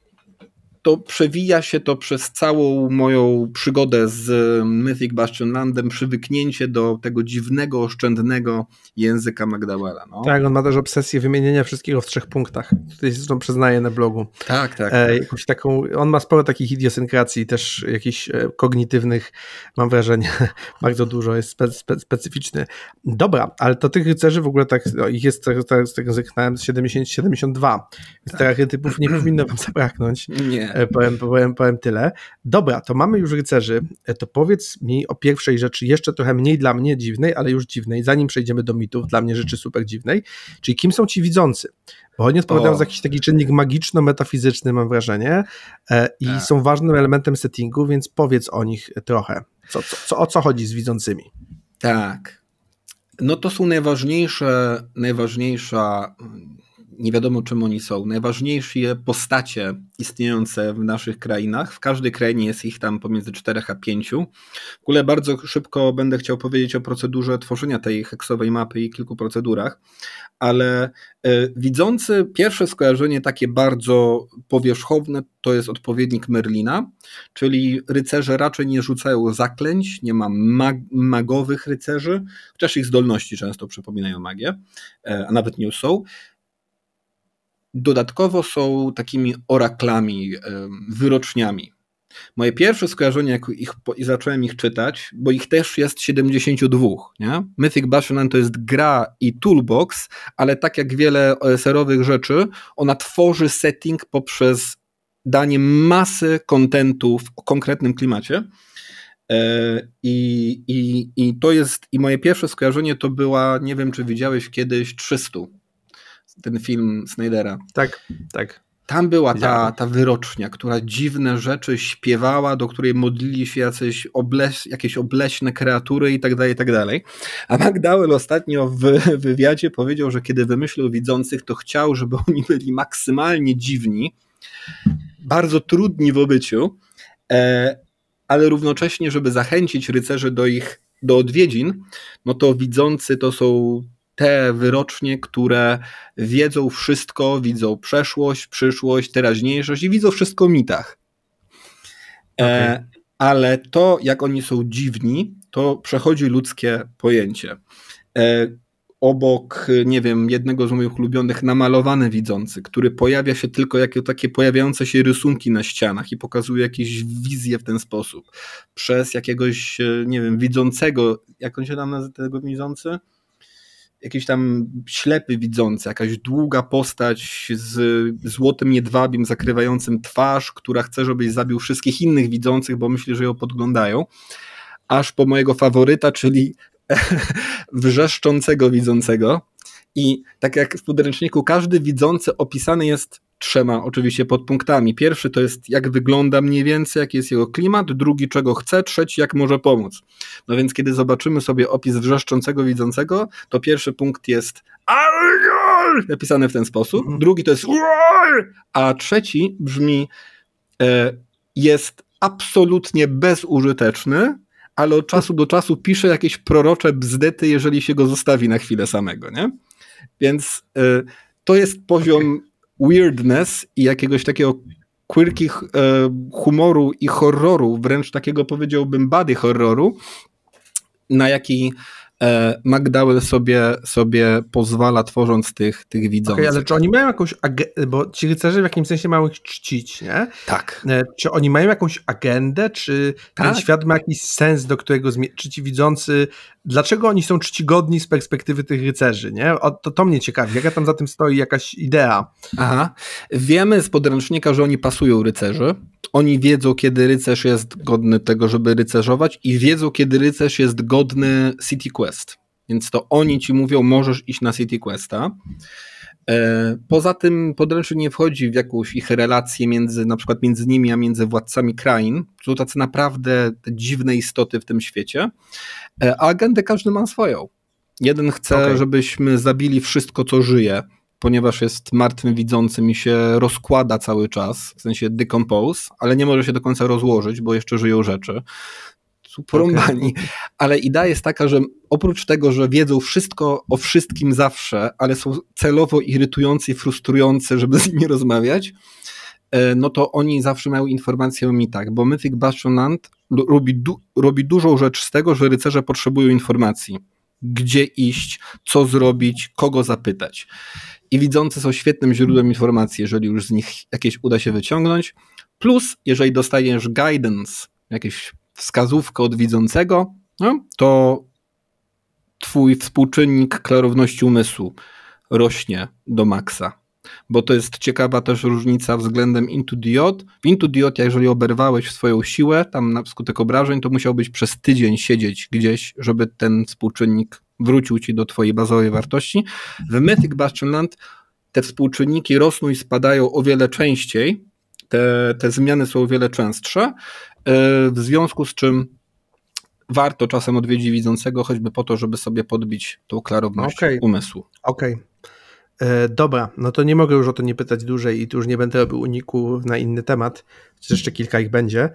to przewija się to przez całą moją przygodę z Mythic Bastion Landem, przywyknięcie do tego dziwnego, oszczędnego języka Magdawala. No. Tak, on ma też obsesję wymieniania wszystkiego w trzech punktach. Tutaj zresztą przyznaję na blogu. Tak, tak, e, tak. jakąś taką, on ma sporo takich idiosynkracji, też jakichś e, kognitywnych, mam wrażenie, bardzo dużo, jest specyficzny. Dobra, ale to tych rycerzy w ogóle tak, no, ich jest, tak, tak, tak zerknąłem, 70, 72, więc tak. typów nie powinno wam zabraknąć. Nie. E, powiem, powiem, powiem tyle. Dobra, to mamy już rycerzy, e, to powiedz mi o pierwszej rzeczy, jeszcze trochę mniej dla mnie dziwnej, ale już dziwnej, zanim przejdziemy do mitów, dla mnie rzeczy super dziwnej, czyli kim są ci widzący? Bo oni odpowiadają o. za jakiś taki czynnik magiczno-metafizyczny, mam wrażenie, e, i tak. są ważnym elementem settingu, więc powiedz o nich trochę. Co, co, co, o co chodzi z widzącymi? Tak. No to są najważniejsze, najważniejsza nie wiadomo czym oni są. Najważniejsze postacie istniejące w naszych krainach, w każdej krainie jest ich tam pomiędzy 4 a 5. W ogóle bardzo szybko będę chciał powiedzieć o procedurze tworzenia tej heksowej mapy i kilku procedurach, ale y, widzący pierwsze skojarzenie takie bardzo powierzchowne to jest odpowiednik Merlina, czyli rycerze raczej nie rzucają zaklęć, nie ma mag magowych rycerzy, chociaż ich zdolności często przypominają magię, e, a nawet nie są dodatkowo są takimi oraklami, wyroczniami. Moje pierwsze skojarzenie, jak ich, zacząłem ich czytać, bo ich też jest 72, nie? Mythic Bastionan to jest gra i toolbox, ale tak jak wiele OSR-owych rzeczy, ona tworzy setting poprzez danie masy kontentu w konkretnym klimacie. E, I, i, I to jest, i moje pierwsze skojarzenie to była, nie wiem czy widziałeś kiedyś 300 ten film Snydera. Tak, tak. Tam była ta, ta wyrocznia, która dziwne rzeczy śpiewała, do której modlili się jacyś obleś, jakieś obleśne kreatury i tak dalej, i tak dalej. A McDowell ostatnio w wywiadzie powiedział, że kiedy wymyślił widzących, to chciał, żeby oni byli maksymalnie dziwni, bardzo trudni w obyciu, e, ale równocześnie, żeby zachęcić rycerzy do ich do odwiedzin, no to widzący to są te wyrocznie, które wiedzą wszystko, widzą przeszłość, przyszłość, teraźniejszość i widzą wszystko o mitach. Okay. E, ale to, jak oni są dziwni, to przechodzi ludzkie pojęcie. E, obok, nie wiem, jednego z moich ulubionych, namalowany widzący, który pojawia się tylko jako takie pojawiające się rysunki na ścianach i pokazuje jakieś wizje w ten sposób. Przez jakiegoś, e, nie wiem, widzącego, jak on się tam nazywa, tego widzący? jakiś tam ślepy widzący, jakaś długa postać z złotym jedwabiem zakrywającym twarz, która chce, żebyś zabił wszystkich innych widzących, bo myśli, że ją podglądają, aż po mojego faworyta, czyli wrzeszczącego widzącego, i tak jak w podręczniku, każdy widzący opisany jest trzema oczywiście podpunktami. Pierwszy to jest jak wygląda mniej więcej, jaki jest jego klimat, drugi czego chce, trzeci jak może pomóc. No więc kiedy zobaczymy sobie opis wrzeszczącego widzącego, to pierwszy punkt jest napisany w ten sposób, mhm. drugi to jest a trzeci brzmi e, jest absolutnie bezużyteczny, ale od czasu do czasu pisze jakieś prorocze bzdety, jeżeli się go zostawi na chwilę samego, nie? Więc y, to jest poziom weirdness i jakiegoś takiego quirky y, humoru i horroru, wręcz takiego powiedziałbym body horroru, na jaki E, McDowell sobie, sobie pozwala, tworząc tych, tych widzących. Okay, ale czy oni mają jakąś agendę, bo ci rycerze w jakimś sensie mają ich czcić, nie? Tak. E, czy oni mają jakąś agendę, czy tak. ten świat ma jakiś sens, do którego, czy ci widzący, dlaczego oni są czcigodni z perspektywy tych rycerzy, nie? O, to, to mnie ciekawi, jaka tam za tym stoi jakaś idea. Aha. Wiemy z podręcznika, że oni pasują rycerzy, oni wiedzą, kiedy rycerz jest godny tego, żeby rycerzować i wiedzą, kiedy rycerz jest godny City Quest Quest. Więc to oni ci mówią, możesz iść na City Questa. E, poza tym podręcznik nie wchodzi w jakąś ich relację między na przykład między nimi a między władcami krain, są tacy naprawdę dziwne istoty w tym świecie, e, a agendę każdy ma swoją. Jeden chce, okay. żebyśmy zabili wszystko, co żyje, ponieważ jest martwym widzącym i się rozkłada cały czas, w sensie decompose, ale nie może się do końca rozłożyć, bo jeszcze żyją rzeczy prostu porąbani. Okay. Ale idea jest taka, że oprócz tego, że wiedzą wszystko o wszystkim zawsze, ale są celowo irytujący i frustrujący, żeby z nimi rozmawiać, e, no to oni zawsze mają informacje o mitach, bo Mythic Bastionant robi, du robi dużą rzecz z tego, że rycerze potrzebują informacji. Gdzie iść, co zrobić, kogo zapytać. I widzący są świetnym źródłem informacji, jeżeli już z nich jakieś uda się wyciągnąć. Plus, jeżeli dostajesz guidance, jakieś wskazówkę od widzącego, no, to twój współczynnik klarowności umysłu rośnie do maksa. Bo to jest ciekawa też różnica względem Into Diod. W Into Diod, jeżeli oberwałeś swoją siłę, tam na skutek obrażeń, to musiałbyś przez tydzień siedzieć gdzieś, żeby ten współczynnik wrócił ci do twojej bazowej wartości. W Mythic Bastionland te współczynniki rosną i spadają o wiele częściej, te, te zmiany są o wiele częstsze E, w związku z czym warto czasem odwiedzić widzącego, choćby po to, żeby sobie podbić tą klarowność okay. umysłu. Okej. Okay. E, dobra, no to nie mogę już o to nie pytać dłużej i tu już nie będę robił uniku na inny temat, czy jeszcze kilka ich będzie.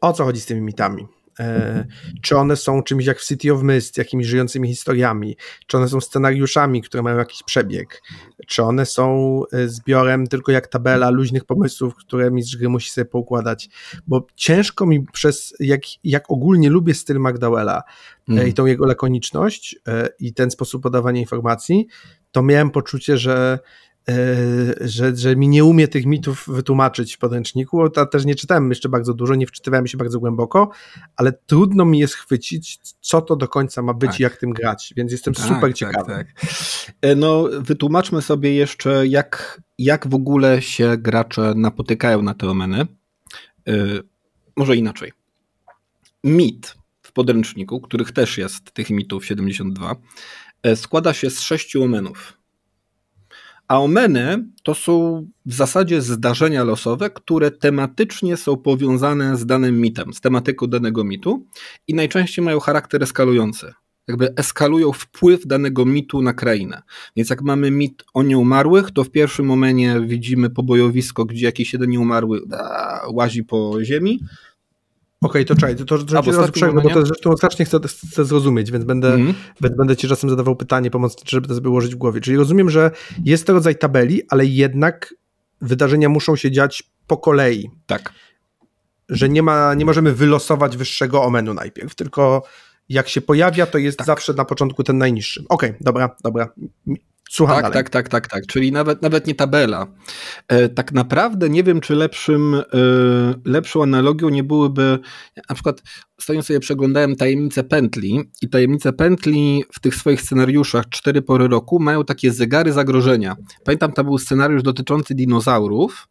O co chodzi z tymi mitami? E, czy one są czymś jak w City of Mist, jakimiś żyjącymi historiami, czy one są scenariuszami, które mają jakiś przebieg, czy one są e, zbiorem tylko jak tabela luźnych pomysłów, które mistrz gry musi sobie poukładać, bo ciężko mi przez, jak, jak ogólnie lubię styl McDowella e, mm. i tą jego lakoniczność i ten sposób podawania informacji, to miałem poczucie, że E, że, że mi nie umie tych mitów wytłumaczyć w podręczniku. Ja też nie czytałem jeszcze bardzo dużo, nie wczytywałem się bardzo głęboko, ale trudno mi jest chwycić, co to do końca ma być tak. i jak tym grać, więc jestem tak, super tak, ciekawy. Tak, e, no, wytłumaczmy sobie jeszcze, jak, jak w ogóle się gracze napotykają na te omeny. E, może inaczej. Mit w podręczniku, których też jest tych mitów 72, składa się z sześciu omenów a omeny to są w zasadzie zdarzenia losowe, które tematycznie są powiązane z danym mitem, z tematyką danego mitu i najczęściej mają charakter eskalujący. Jakby eskalują wpływ danego mitu na krainę. Więc jak mamy mit o nieumarłych, to w pierwszym momencie widzimy pobojowisko, gdzie jakiś jeden nieumarły łazi po ziemi, Okej, okay, to czekaj, to, to, to, to raz przejmę, bo to zresztą strasznie chcę, chcę zrozumieć, więc będę, mm. będę ci czasem zadawał pytanie pomocnicze, żeby to sobie ułożyć w głowie. Czyli rozumiem, że jest to rodzaj tabeli, ale jednak wydarzenia muszą się dziać po kolei. Tak. Że nie, ma, nie możemy wylosować wyższego omenu najpierw, tylko jak się pojawia, to jest tak. zawsze na początku ten najniższy. Okej, okay, dobra, dobra. Słucham tak, dalej. tak, tak, tak, tak. Czyli nawet, nawet nie tabela. E, tak naprawdę nie wiem, czy lepszym, e, lepszą analogią nie byłyby. Na przykład ostatnio sobie przeglądałem tajemnice pętli i tajemnice pętli w tych swoich scenariuszach cztery pory roku mają takie zegary zagrożenia. Pamiętam, to był scenariusz dotyczący dinozaurów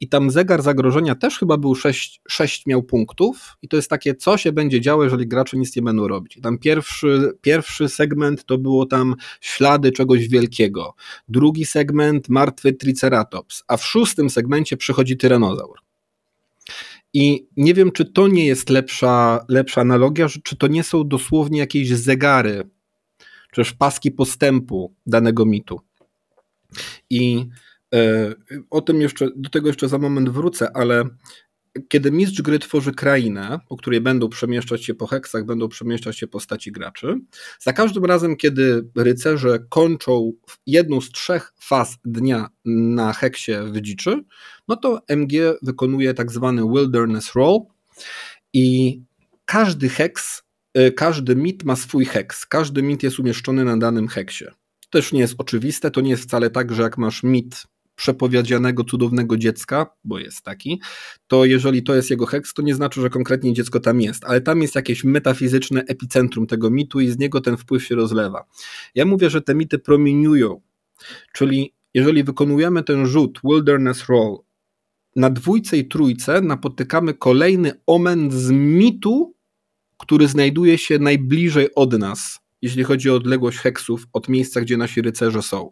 i tam zegar zagrożenia też chyba był 6, 6 miał punktów. I to jest takie, co się będzie działo, jeżeli gracze nic nie będą robić. I tam pierwszy, pierwszy segment to było tam ślady czegoś wielkiego. Drugi segment martwy triceratops. A w szóstym segmencie przychodzi tyranozaur. I nie wiem, czy to nie jest lepsza, lepsza analogia, czy to nie są dosłownie jakieś zegary, czy też paski postępu danego mitu. I E, o tym jeszcze, do tego jeszcze za moment wrócę, ale kiedy mistrz gry tworzy krainę, po której będą przemieszczać się po heksach, będą przemieszczać się postaci graczy, za każdym razem, kiedy rycerze kończą jedną z trzech faz dnia na heksie w dziczy, no to MG wykonuje tak zwany wilderness roll i każdy heks, e, każdy mit ma swój heks, każdy mit jest umieszczony na danym heksie. To też nie jest oczywiste, to nie jest wcale tak, że jak masz mit przepowiedzianego cudownego dziecka, bo jest taki, to jeżeli to jest jego heks, to nie znaczy, że konkretnie dziecko tam jest, ale tam jest jakieś metafizyczne epicentrum tego mitu i z niego ten wpływ się rozlewa. Ja mówię, że te mity promieniują, czyli jeżeli wykonujemy ten rzut Wilderness Roll, na dwójce i trójce napotykamy kolejny omen z mitu, który znajduje się najbliżej od nas, jeśli chodzi o odległość heksów od miejsca, gdzie nasi rycerze są.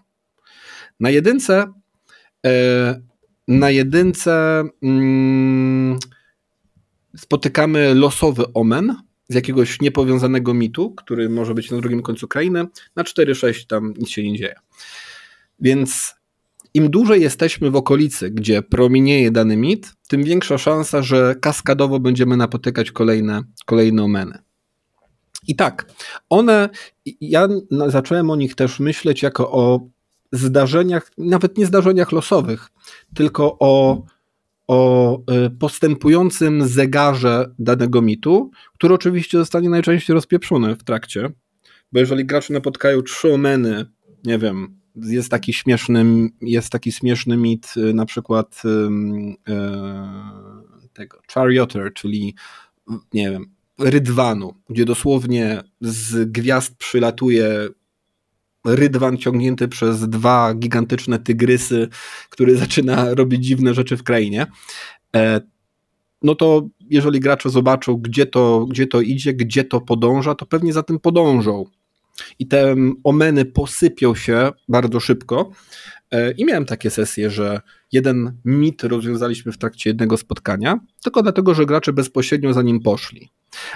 Na jedynce E, na jedynce mm, spotykamy losowy omen z jakiegoś niepowiązanego mitu, który może być na drugim końcu krainy. Na 4-6 tam nic się nie dzieje. Więc im dłużej jesteśmy w okolicy, gdzie promienieje dany mit, tym większa szansa, że kaskadowo będziemy napotykać kolejne, kolejne omeny. I tak, one, ja zacząłem o nich też myśleć jako o zdarzeniach, nawet nie zdarzeniach losowych, tylko o, o y, postępującym zegarze danego mitu, który oczywiście zostanie najczęściej rozpieprzony w trakcie. Bo jeżeli gracze napotkają trzy omeny, nie wiem, jest taki śmieszny, jest taki śmieszny mit y, na przykład y, tego Charioter, czyli nie wiem, Rydwanu, gdzie dosłownie z gwiazd przylatuje rydwan ciągnięty przez dwa gigantyczne tygrysy, który zaczyna robić dziwne rzeczy w krainie. E, no to jeżeli gracze zobaczą, gdzie to, gdzie to idzie, gdzie to podąża, to pewnie za tym podążą. I te omeny posypią się bardzo szybko. E, I miałem takie sesje, że jeden mit rozwiązaliśmy w trakcie jednego spotkania, tylko dlatego, że gracze bezpośrednio za nim poszli.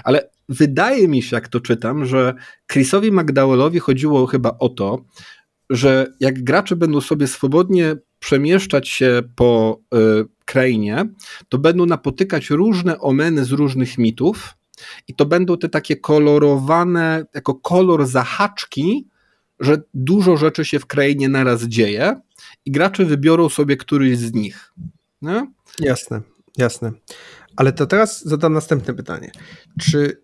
Ale wydaje mi się, jak to czytam, że Chrisowi McDowellowi chodziło chyba o to, że jak gracze będą sobie swobodnie przemieszczać się po y, krainie, to będą napotykać różne omeny z różnych mitów i to będą te takie kolorowane, jako kolor zahaczki, że dużo rzeczy się w krainie naraz dzieje i gracze wybiorą sobie któryś z nich. Jasne, jasne. Ale to teraz zadam następne pytanie. Czy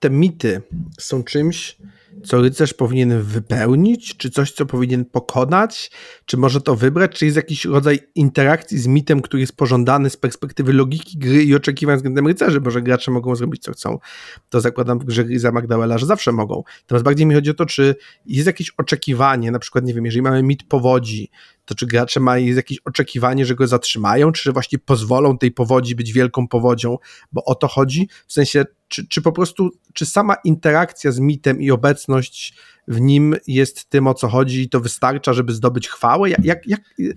te mity są czymś, co rycerz powinien wypełnić, czy coś, co powinien pokonać, czy może to wybrać, czy jest jakiś rodzaj interakcji z mitem, który jest pożądany z perspektywy logiki gry i oczekiwań względem rycerzy, bo że gracze mogą zrobić co chcą. To zakładam w grze za McDowella, że zawsze mogą. Natomiast bardziej mi chodzi o to, czy jest jakieś oczekiwanie, na przykład, nie wiem, jeżeli mamy mit powodzi, to czy gracze mają jakieś oczekiwanie, że go zatrzymają, czy że właśnie pozwolą tej powodzi być wielką powodzią, bo o to chodzi? W sensie, czy, czy po prostu, czy sama interakcja z mitem i obecność w nim jest tym, o co chodzi i to wystarcza, żeby zdobyć chwałę? Jak, jak, jak y,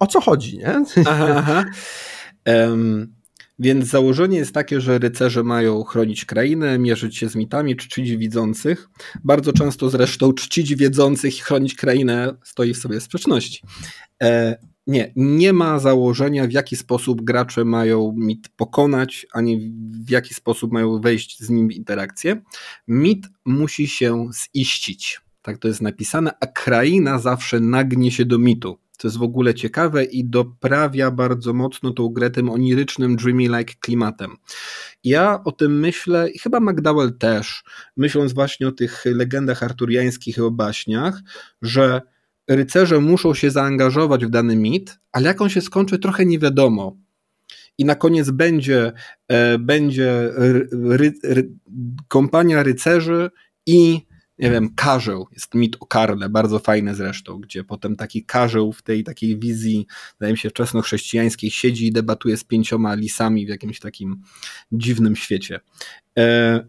o co chodzi, nie? Aha, aha. Um, Więc założenie jest takie, że rycerze mają chronić krainę, mierzyć się z mitami, czcić widzących. Bardzo często zresztą czcić wiedzących i chronić krainę stoi w sobie sprzeczności. E, nie, nie ma założenia, w jaki sposób gracze mają mit pokonać, ani w jaki sposób mają wejść z nim w interakcję. Mit musi się ziścić. Tak to jest napisane, a kraina zawsze nagnie się do mitu co jest w ogóle ciekawe i doprawia bardzo mocno tą grę tym onirycznym, dreamy-like klimatem. Ja o tym myślę i chyba McDowell też, myśląc właśnie o tych legendach arturiańskich i o baśniach, że rycerze muszą się zaangażować w dany mit, ale jak on się skończy, trochę nie wiadomo. I na koniec będzie, e, będzie ry, ry, ry, kompania rycerzy i nie wiem, karzeł, jest mit o karle, bardzo fajny zresztą, gdzie potem taki karzeł w tej takiej wizji, wydaje mi się, wczesnochrześcijańskiej siedzi i debatuje z pięcioma lisami w jakimś takim dziwnym świecie. E,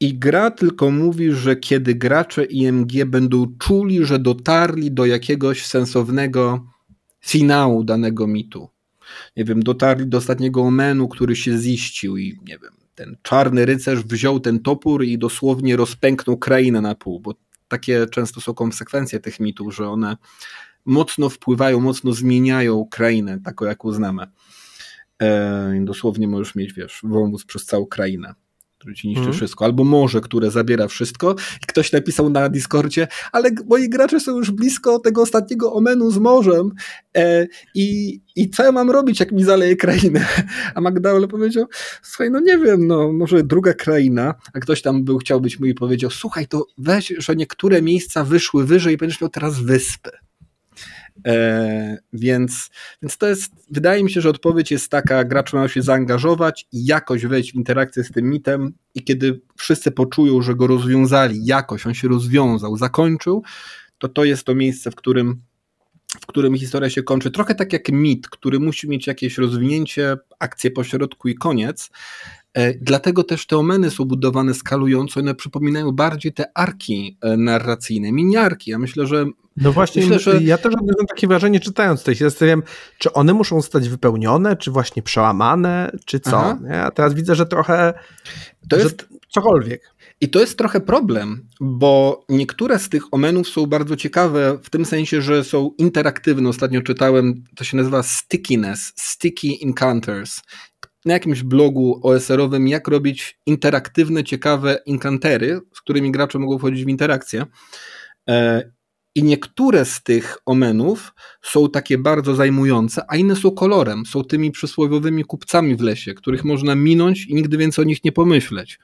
I gra tylko mówi, że kiedy gracze IMG będą czuli, że dotarli do jakiegoś sensownego finału danego mitu. Nie wiem, dotarli do ostatniego omenu, który się ziścił i nie wiem, ten czarny rycerz wziął ten topór i dosłownie rozpęknął krainę na pół, bo takie często są konsekwencje tych mitów, że one mocno wpływają, mocno zmieniają krainę, taką jaką znamy. E, dosłownie możesz mieć, wiesz, wąwóz przez całą krainę który ci niszczy mm. wszystko, albo morze, które zabiera wszystko. I ktoś napisał na Discordzie, ale moi gracze są już blisko tego ostatniego omenu z morzem e, i, i co ja mam robić, jak mi zaleje krainę? A Magdalena powiedział, słuchaj, no nie wiem, no może druga kraina, a ktoś tam był, chciał być mój i powiedział, słuchaj, to weź, że niektóre miejsca wyszły wyżej i będziesz miał teraz wyspy. E, więc, więc to jest, wydaje mi się, że odpowiedź jest taka, gracze ma się zaangażować i jakoś wejść w interakcję z tym mitem i kiedy wszyscy poczują, że go rozwiązali, jakoś on się rozwiązał, zakończył, to to jest to miejsce, w którym w którym historia się kończy. Trochę tak jak mit, który musi mieć jakieś rozwinięcie, akcję pośrodku i koniec. E, dlatego też te omeny są budowane skalująco, one przypominają bardziej te arki e, narracyjne, miniarki. Ja myślę, że no właśnie, Myślę, no, że... ja też odniosłem takie wrażenie czytając to i się zastanawiam, czy one muszą zostać wypełnione, czy właśnie przełamane, czy co. Ja teraz widzę, że trochę to jest że cokolwiek. I to jest trochę problem, bo niektóre z tych omenów są bardzo ciekawe w tym sensie, że są interaktywne. Ostatnio czytałem, to się nazywa stickiness, sticky encounters na jakimś blogu OSR-owym, jak robić interaktywne, ciekawe inkantery, z którymi gracze mogą wchodzić w interakcję. E, I niektóre z tych omenów są takie bardzo zajmujące, a inne są kolorem, są tymi przysłowiowymi kupcami w lesie, których można minąć i nigdy więcej o nich nie pomyśleć.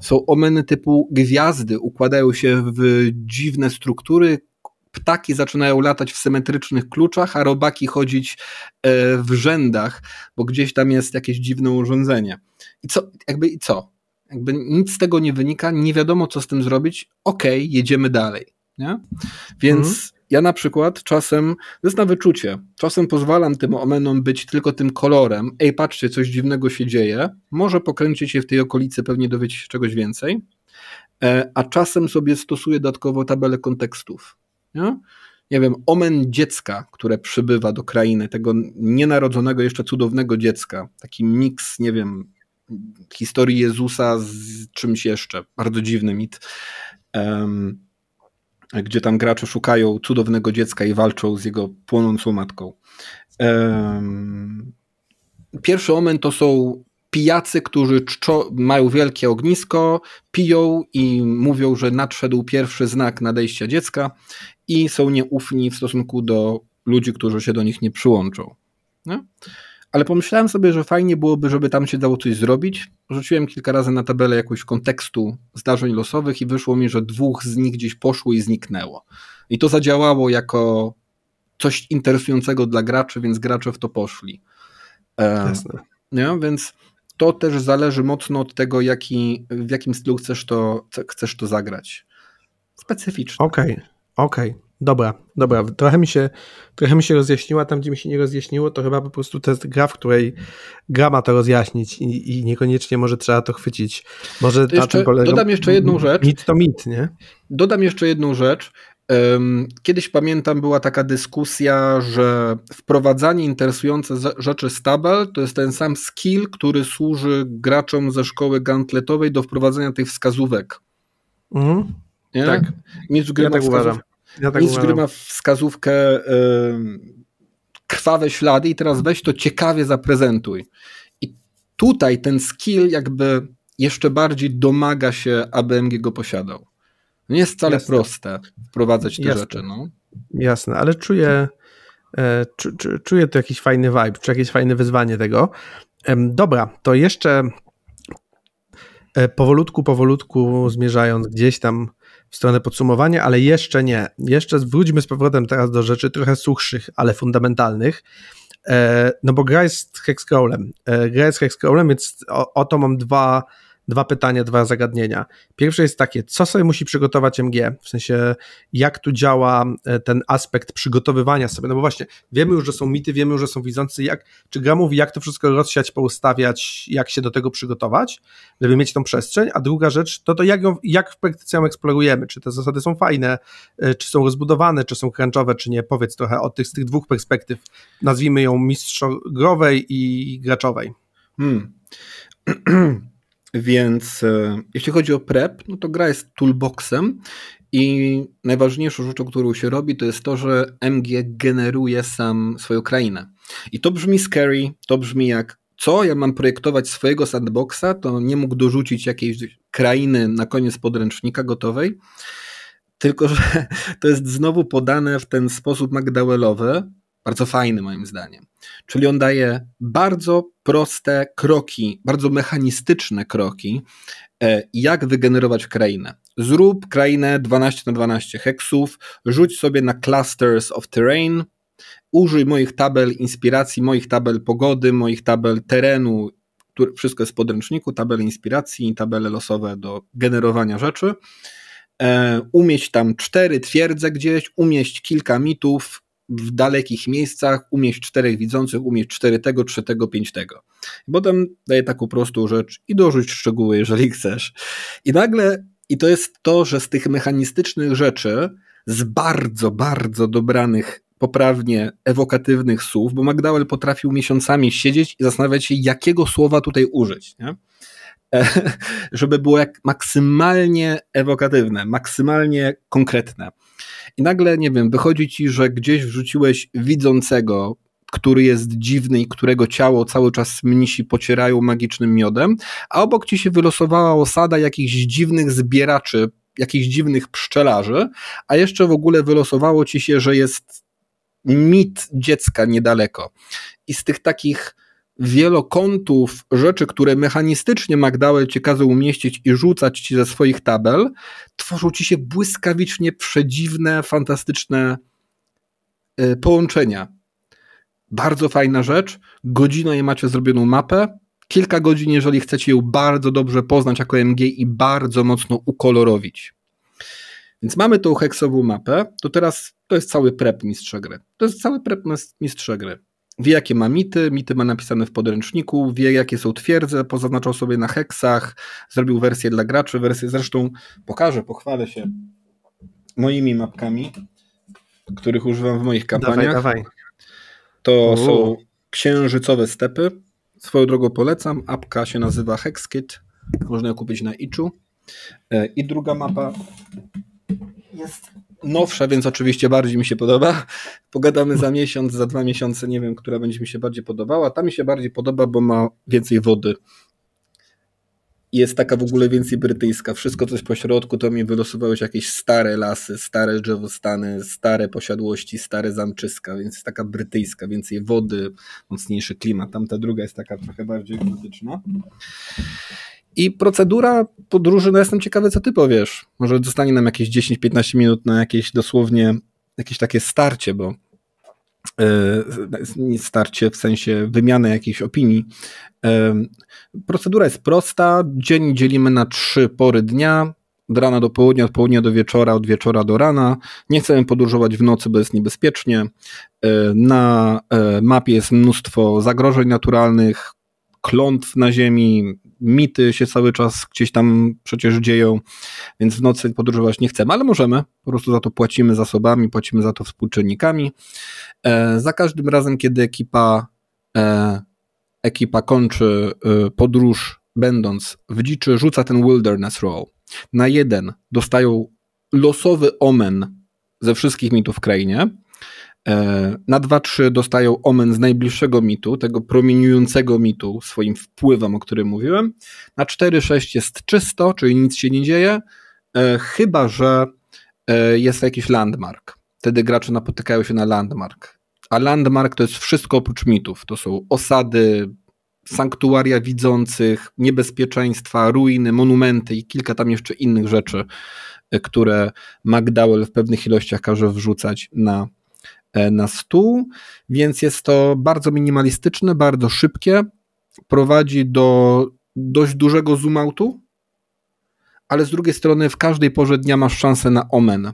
Są omeny typu gwiazdy, układają się w dziwne struktury, ptaki zaczynają latać w symetrycznych kluczach, a robaki chodzić e, w rzędach, bo gdzieś tam jest jakieś dziwne urządzenie. I co? Jakby i co? Jakby nic z tego nie wynika, nie wiadomo co z tym zrobić. Okej, okay, jedziemy dalej. Nie? Więc mhm. ja na przykład czasem, to jest na wyczucie, czasem pozwalam tym omenom być tylko tym kolorem. Ej, patrzcie, coś dziwnego się dzieje. Może pokręcić się w tej okolicy, pewnie dowiecie się czegoś więcej. E, a czasem sobie stosuję dodatkowo tabelę kontekstów nie? nie wiem, omen dziecka, które przybywa do krainy, tego nienarodzonego, jeszcze cudownego dziecka. Taki miks, nie wiem, historii Jezusa z czymś jeszcze. Bardzo dziwny mit. Um, gdzie tam gracze szukają cudownego dziecka i walczą z jego płonącą matką. Um, pierwszy omen to są pijacy, którzy czczo, mają wielkie ognisko, piją i mówią, że nadszedł pierwszy znak nadejścia dziecka i są nieufni w stosunku do ludzi, którzy się do nich nie przyłączą. Nie? Ale pomyślałem sobie, że fajnie byłoby, żeby tam się dało coś zrobić. Rzuciłem kilka razy na tabelę jakiegoś kontekstu zdarzeń losowych i wyszło mi, że dwóch z nich gdzieś poszło i zniknęło. I to zadziałało jako coś interesującego dla graczy, więc gracze w to poszli. E, Jasne. Nie? Więc to też zależy mocno od tego, jaki, w jakim stylu chcesz to, chcesz to zagrać. Specyficznie. Okej, okay, okej. Okay. Dobra, dobra. Trochę mi, się, trochę mi się rozjaśniła. Tam, gdzie mi się nie rozjaśniło, to chyba po prostu to jest gra, w której gra ma to rozjaśnić i, i niekoniecznie może trzeba to chwycić. Może to na jeszcze, polega... Dodam jeszcze jedną rzecz. Mit to mit, nie? Dodam jeszcze jedną rzecz. Kiedyś pamiętam, była taka dyskusja, że wprowadzanie interesujące rzeczy z tabel to jest ten sam skill, który służy graczom ze szkoły gantletowej do wprowadzenia tych wskazówek. Mhm. Nie? Tak. Mistrz gry, tak ja tak wskazów... ja tak gry ma wskazówkę yy, krwawe ślady i teraz weź to ciekawie zaprezentuj. I tutaj ten skill jakby jeszcze bardziej domaga się, aby MG go posiadał. Nie jest wcale Jasne. proste wprowadzać te Jasne. rzeczy. No. Jasne, ale czuję, e, czu, czu, czuję tu jakiś fajny vibe, czy jakieś fajne wyzwanie tego. Dobra, to jeszcze e, powolutku, powolutku zmierzając gdzieś tam w stronę podsumowania, ale jeszcze nie. Jeszcze wróćmy z powrotem teraz do rzeczy trochę suchszych, ale fundamentalnych. E, no bo gra jest hexcrawlem. Gra jest hexcrawlem, więc o, o to mam dwa dwa pytania, dwa zagadnienia. Pierwsze jest takie, co sobie musi przygotować MG, e? w sensie jak tu działa e, ten aspekt przygotowywania sobie, no bo właśnie wiemy już, że są mity, wiemy już, że są widzący, jak, czy gra mówi, jak to wszystko rozsiać, poustawiać, jak się do tego przygotować, żeby mieć tą przestrzeń, a druga rzecz to to jak, ją, jak w praktyce ją eksplorujemy, czy te zasady są fajne, e, czy są rozbudowane, czy są crunchowe, czy nie, powiedz trochę o tych, z tych dwóch perspektyw, nazwijmy ją mistrzogrowej i graczowej. Hmm. Więc e, jeśli chodzi o prep, no to gra jest toolboxem i najważniejszą rzeczą, którą się robi, to jest to, że MG generuje sam swoją krainę. I to brzmi scary, to brzmi jak co, ja mam projektować swojego sandboxa, to nie mógł dorzucić jakiejś krainy na koniec podręcznika gotowej. Tylko, że to jest znowu podane w ten sposób magdałelowy, bardzo fajny moim zdaniem. Czyli on daje bardzo proste kroki, bardzo mechanistyczne kroki, e, jak wygenerować krainę. Zrób krainę 12 na 12 heksów, rzuć sobie na clusters of terrain, użyj moich tabel inspiracji, moich tabel pogody, moich tabel terenu, które, wszystko jest w podręczniku, tabele inspiracji i tabele losowe do generowania rzeczy. E, umieść tam cztery twierdze gdzieś, umieść kilka mitów, w dalekich miejscach, umieść czterech widzących, umieść cztery tego, trzy tego, pięć tego. potem daję taką prostą rzecz i dorzuć szczegóły, jeżeli chcesz. I nagle, i to jest to, że z tych mechanistycznych rzeczy, z bardzo, bardzo dobranych poprawnie ewokatywnych słów, bo McDowell potrafił miesiącami siedzieć i zastanawiać się, jakiego słowa tutaj użyć, nie? E, żeby było jak maksymalnie ewokatywne, maksymalnie konkretne i nagle, nie wiem, wychodzi ci, że gdzieś wrzuciłeś widzącego, który jest dziwny i którego ciało cały czas mnisi pocierają magicznym miodem, a obok ci się wylosowała osada jakichś dziwnych zbieraczy, jakichś dziwnych pszczelarzy, a jeszcze w ogóle wylosowało ci się, że jest mit dziecka niedaleko. I z tych takich wielokątów rzeczy, które mechanistycznie McDowell ci kazał umieścić i rzucać ci ze swoich tabel, tworzą ci się błyskawicznie przedziwne, fantastyczne e, połączenia. Bardzo fajna rzecz. Godzinę i macie zrobioną mapę. Kilka godzin, jeżeli chcecie ją bardzo dobrze poznać jako MG i bardzo mocno ukolorowić. Więc mamy tą heksową mapę. To teraz to jest cały prep mistrza gry. To jest cały prep mistrza gry wie jakie ma mity, mity ma napisane w podręczniku, wie jakie są twierdze, pozaznaczał sobie na heksach, zrobił wersję dla graczy, wersję zresztą pokażę, pochwalę się moimi mapkami, których używam w moich kampaniach. Dawaj, dawaj. To są księżycowe stepy. Swoją drogą polecam. Apka się nazywa Hexkit. Można ją kupić na Itchu. E, I druga mapa jest nowsza, więc oczywiście bardziej mi się podoba. Pogadamy za miesiąc, za dwa miesiące, nie wiem, która będzie mi się bardziej podobała. Ta mi się bardziej podoba, bo ma więcej wody. Jest taka w ogóle więcej brytyjska. Wszystko, coś po środku, to mi wylosowałeś jakieś stare lasy, stare drzewostany, stare posiadłości, stare zamczyska, więc jest taka brytyjska, więcej wody, mocniejszy klimat. Tamta druga jest taka trochę bardziej egzotyczna. I procedura podróży, no jestem ciekawy, co ty powiesz. Może zostanie nam jakieś 10-15 minut na jakieś dosłownie, jakieś takie starcie, bo yy, starcie w sensie wymiany jakiejś opinii. Yy, procedura jest prosta. Dzień dzielimy na trzy pory dnia. Od rana do południa, od południa do wieczora, od wieczora do rana. Nie chcemy podróżować w nocy, bo jest niebezpiecznie. E, na mapie jest mnóstwo zagrożeń naturalnych, klątw na ziemi, mity się cały czas gdzieś tam przecież dzieją, więc w nocy podróżować nie chcemy, ale możemy, po prostu za to płacimy zasobami, płacimy za to współczynnikami. E, za każdym razem, kiedy ekipa, e, ekipa kończy e, podróż, będąc w dziczy, rzuca ten wilderness roll. Na jeden dostają losowy omen ze wszystkich mitów w krainie, E, na 2-3 dostają omen z najbliższego mitu, tego promieniującego mitu swoim wpływem, o którym mówiłem. Na 4-6 jest czysto, czyli nic się nie dzieje, e, chyba że e, jest jakiś landmark. Wtedy gracze napotykają się na landmark. A landmark to jest wszystko oprócz mitów. To są osady, sanktuaria widzących, niebezpieczeństwa, ruiny, monumenty i kilka tam jeszcze innych rzeczy, które Magdawel w pewnych ilościach każe wrzucać na E, na stół, więc jest to bardzo minimalistyczne, bardzo szybkie, prowadzi do dość dużego zoomoutu, ale z drugiej strony w każdej porze dnia masz szansę na omen.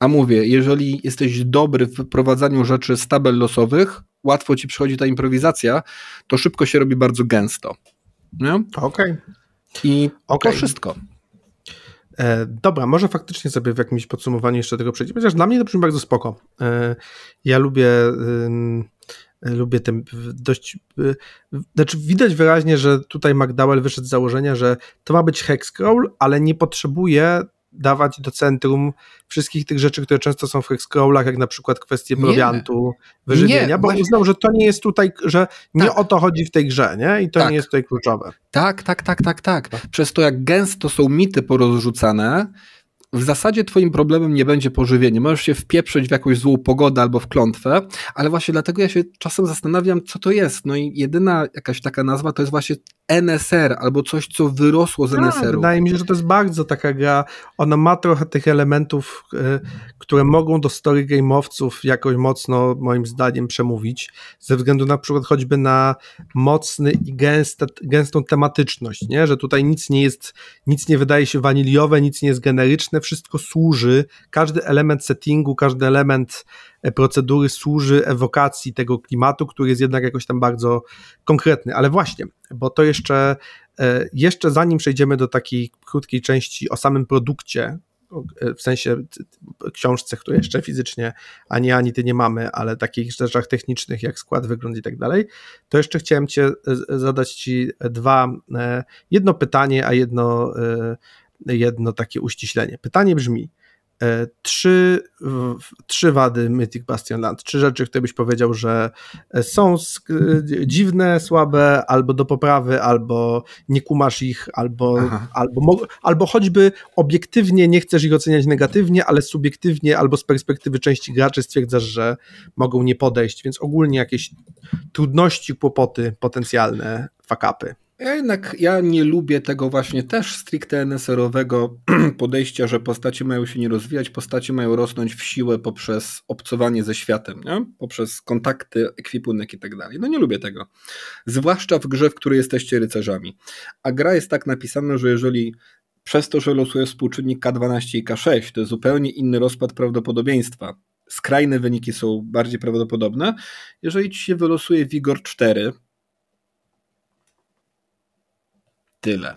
A mówię, jeżeli jesteś dobry w prowadzeniu rzeczy z tabel losowych, łatwo ci przychodzi ta improwizacja, to szybko się robi bardzo gęsto. Okej. Okay. I okay. to wszystko. E, dobra, może faktycznie sobie w jakimś podsumowaniu jeszcze tego przejdziemy, chociaż dla mnie to brzmi bardzo spoko. E, ja lubię... Y, lubię ten dość. Znaczy, widać wyraźnie, że tutaj McDowell wyszedł z założenia, że to ma być hex ale nie potrzebuje dawać do centrum wszystkich tych rzeczy, które często są w scrollach, jak na przykład kwestie prowiantu, nie, wyżywienia, nie, bo właśnie... uznał, że to nie jest tutaj, że nie tak. o to chodzi w tej grze, nie? I to tak. nie jest tutaj kluczowe. Tak, tak, tak, tak, tak. tak. Przez to, jak gęsto są mity porozrzucane, w zasadzie twoim problemem nie będzie pożywienie. Możesz się wpieprzyć w jakąś złą pogodę albo w klątwę, ale właśnie dlatego ja się czasem zastanawiam, co to jest. No i jedyna jakaś taka nazwa to jest właśnie NSR albo coś, co wyrosło z tak, NSR-u. wydaje mi się, że to jest bardzo taka gra. Ona ma trochę tych elementów, y, które mogą do story game'owców jakoś mocno, moim zdaniem, przemówić, ze względu na przykład choćby na mocny i gęste, gęstą tematyczność, nie? że tutaj nic nie jest, nic nie wydaje się waniliowe, nic nie jest generyczne, wszystko służy, każdy element settingu, każdy element e, procedury służy ewokacji tego klimatu, który jest jednak jakoś tam bardzo konkretny. Ale właśnie, bo to jeszcze, e, jeszcze zanim przejdziemy do takiej krótkiej części o samym produkcie, e, w sensie książce, które jeszcze fizycznie ani ani ty nie mamy, ale takich rzeczach technicznych jak skład, wygląd i tak dalej, to jeszcze chciałem cię zadać ci dwa, jedno pytanie, a jedno jedno takie uściślenie. Pytanie brzmi, e, trzy, trzy wady Mythic Bastion Land, trzy rzeczy, które byś powiedział, że e, są e, dziwne, słabe, albo do poprawy, albo nie kumasz ich, albo, albo, albo choćby obiektywnie nie chcesz ich oceniać negatywnie, ale subiektywnie albo z perspektywy części graczy stwierdzasz, że mogą nie podejść, więc ogólnie jakieś trudności, kłopoty potencjalne, fakapy. Ja jednak ja nie lubię tego właśnie też stricte NSR-owego podejścia, że postacie mają się nie rozwijać, postacie mają rosnąć w siłę poprzez obcowanie ze światem, nie? poprzez kontakty, ekwipunek i tak dalej. No nie lubię tego. Zwłaszcza w grze, w której jesteście rycerzami. A gra jest tak napisana, że jeżeli przez to, że losuje współczynnik K12 i K6, to jest zupełnie inny rozpad prawdopodobieństwa. Skrajne wyniki są bardziej prawdopodobne. Jeżeli ci się wylosuje Wigor 4, tyle.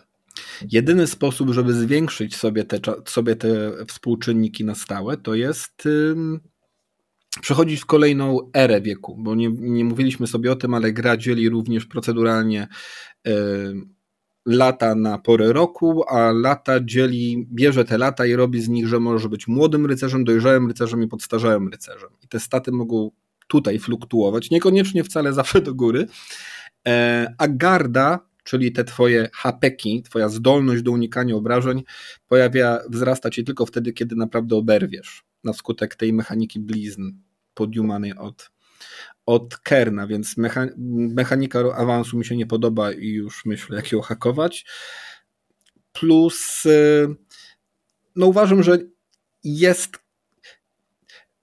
Jedyny sposób, żeby zwiększyć sobie te, sobie te współczynniki na stałe, to jest przechodzić w kolejną erę wieku, bo nie, nie, mówiliśmy sobie o tym, ale gra dzieli również proceduralnie lata na porę roku, a lata dzieli, bierze te lata i robi z nich, że może być młodym rycerzem, dojrzałym rycerzem i podstarzałym rycerzem. I te staty mogą tutaj fluktuować, niekoniecznie wcale zawsze do góry. E, a garda czyli te twoje hapeki, twoja zdolność do unikania obrażeń pojawia, wzrasta ci tylko wtedy, kiedy naprawdę oberwiesz na skutek tej mechaniki blizn podjumanej od, od Kerna, więc mecha, mechanika awansu mi się nie podoba i już myślę, jak ją hakować. Plus, y, no uważam, że jest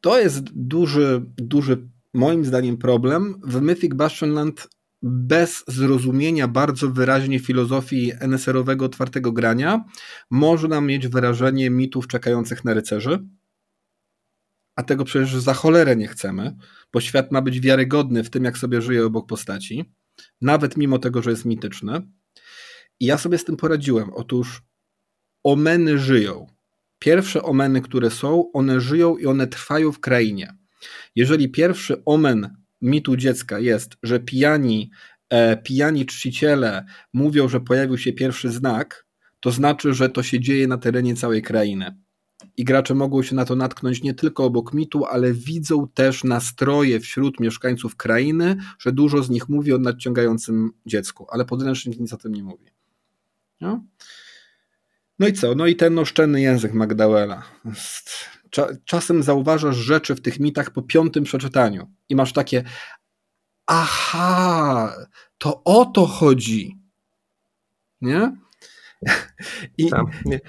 to jest duży, duży moim zdaniem problem. W Mythic Bastionland bez zrozumienia bardzo wyraźnie filozofii NSR-owego otwartego grania można mieć wyrażenie mitów czekających na rycerzy. A tego przecież za cholerę nie chcemy, bo świat ma być wiarygodny w tym, jak sobie żyje obok postaci, nawet mimo tego, że jest mityczny. I ja sobie z tym poradziłem. Otóż omeny żyją. Pierwsze omeny, które są, one żyją i one trwają w krainie. Jeżeli pierwszy omen mitu dziecka jest, że pijani, e, pijani czciciele mówią, że pojawił się pierwszy znak, to znaczy, że to się dzieje na terenie całej krainy. I gracze mogą się na to natknąć nie tylko obok mitu, ale widzą też nastroje wśród mieszkańców krainy, że dużo z nich mówi o nadciągającym dziecku, ale podręcznik nic o tym nie mówi. No, no i co? No i ten oszczędny język Magdalena czasem zauważasz rzeczy w tych mitach po piątym przeczytaniu i masz takie, aha, to o to chodzi. Nie? I... Tam, nie.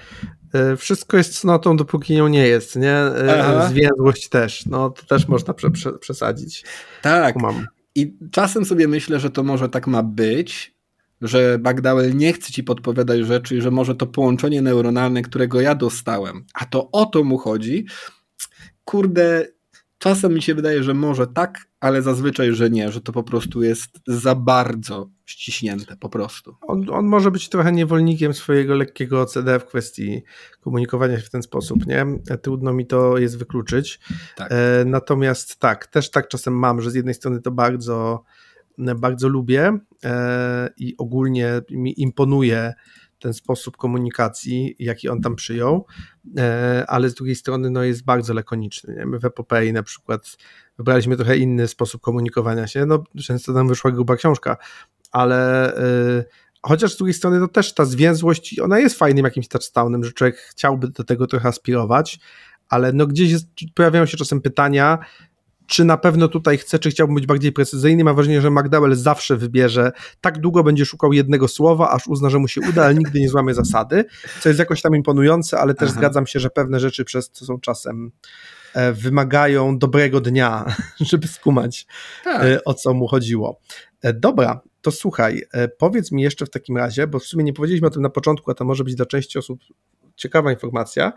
Wszystko jest cnotą, dopóki nią nie jest, nie? E, zwięzłość też, no to też można prze prze przesadzić. Tak. I czasem sobie myślę, że to może tak ma być, że Bagdawel nie chce ci podpowiadać rzeczy i że może to połączenie neuronalne, którego ja dostałem, a to o to mu chodzi, kurde, czasem mi się wydaje, że może tak, ale zazwyczaj, że nie, że to po prostu jest za bardzo ściśnięte po prostu. On, on może być trochę niewolnikiem swojego lekkiego OCD w kwestii komunikowania się w ten sposób, nie? Trudno mi to jest wykluczyć. Tak. E, natomiast tak, też tak czasem mam, że z jednej strony to bardzo bardzo lubię e, i ogólnie mi imponuje ten sposób komunikacji, jaki on tam przyjął, e, ale z drugiej strony no, jest bardzo lakoniczny. Nie? My w Epopei na przykład wybraliśmy trochę inny sposób komunikowania się, no, często nam wyszła gruba książka, ale e, chociaż z drugiej strony to też ta zwięzłość, ona jest fajnym jakimś touchdownem, że człowiek chciałby do tego trochę aspirować, ale no gdzieś jest, pojawiają się czasem pytania, czy na pewno tutaj chcę, czy chciałbym być bardziej precyzyjny. Mam wrażenie, że McDowell zawsze wybierze, tak długo będzie szukał jednego słowa, aż uzna, że mu się uda, ale nigdy nie złamie zasady, co jest jakoś tam imponujące, ale też Aha. zgadzam się, że pewne rzeczy przez co są czasem e, wymagają dobrego dnia, żeby skumać tak. E, o co mu chodziło. E, dobra, to słuchaj, powiedz mi jeszcze w takim razie, bo w sumie nie powiedzieliśmy o tym na początku, a to może być dla części osób ciekawa informacja.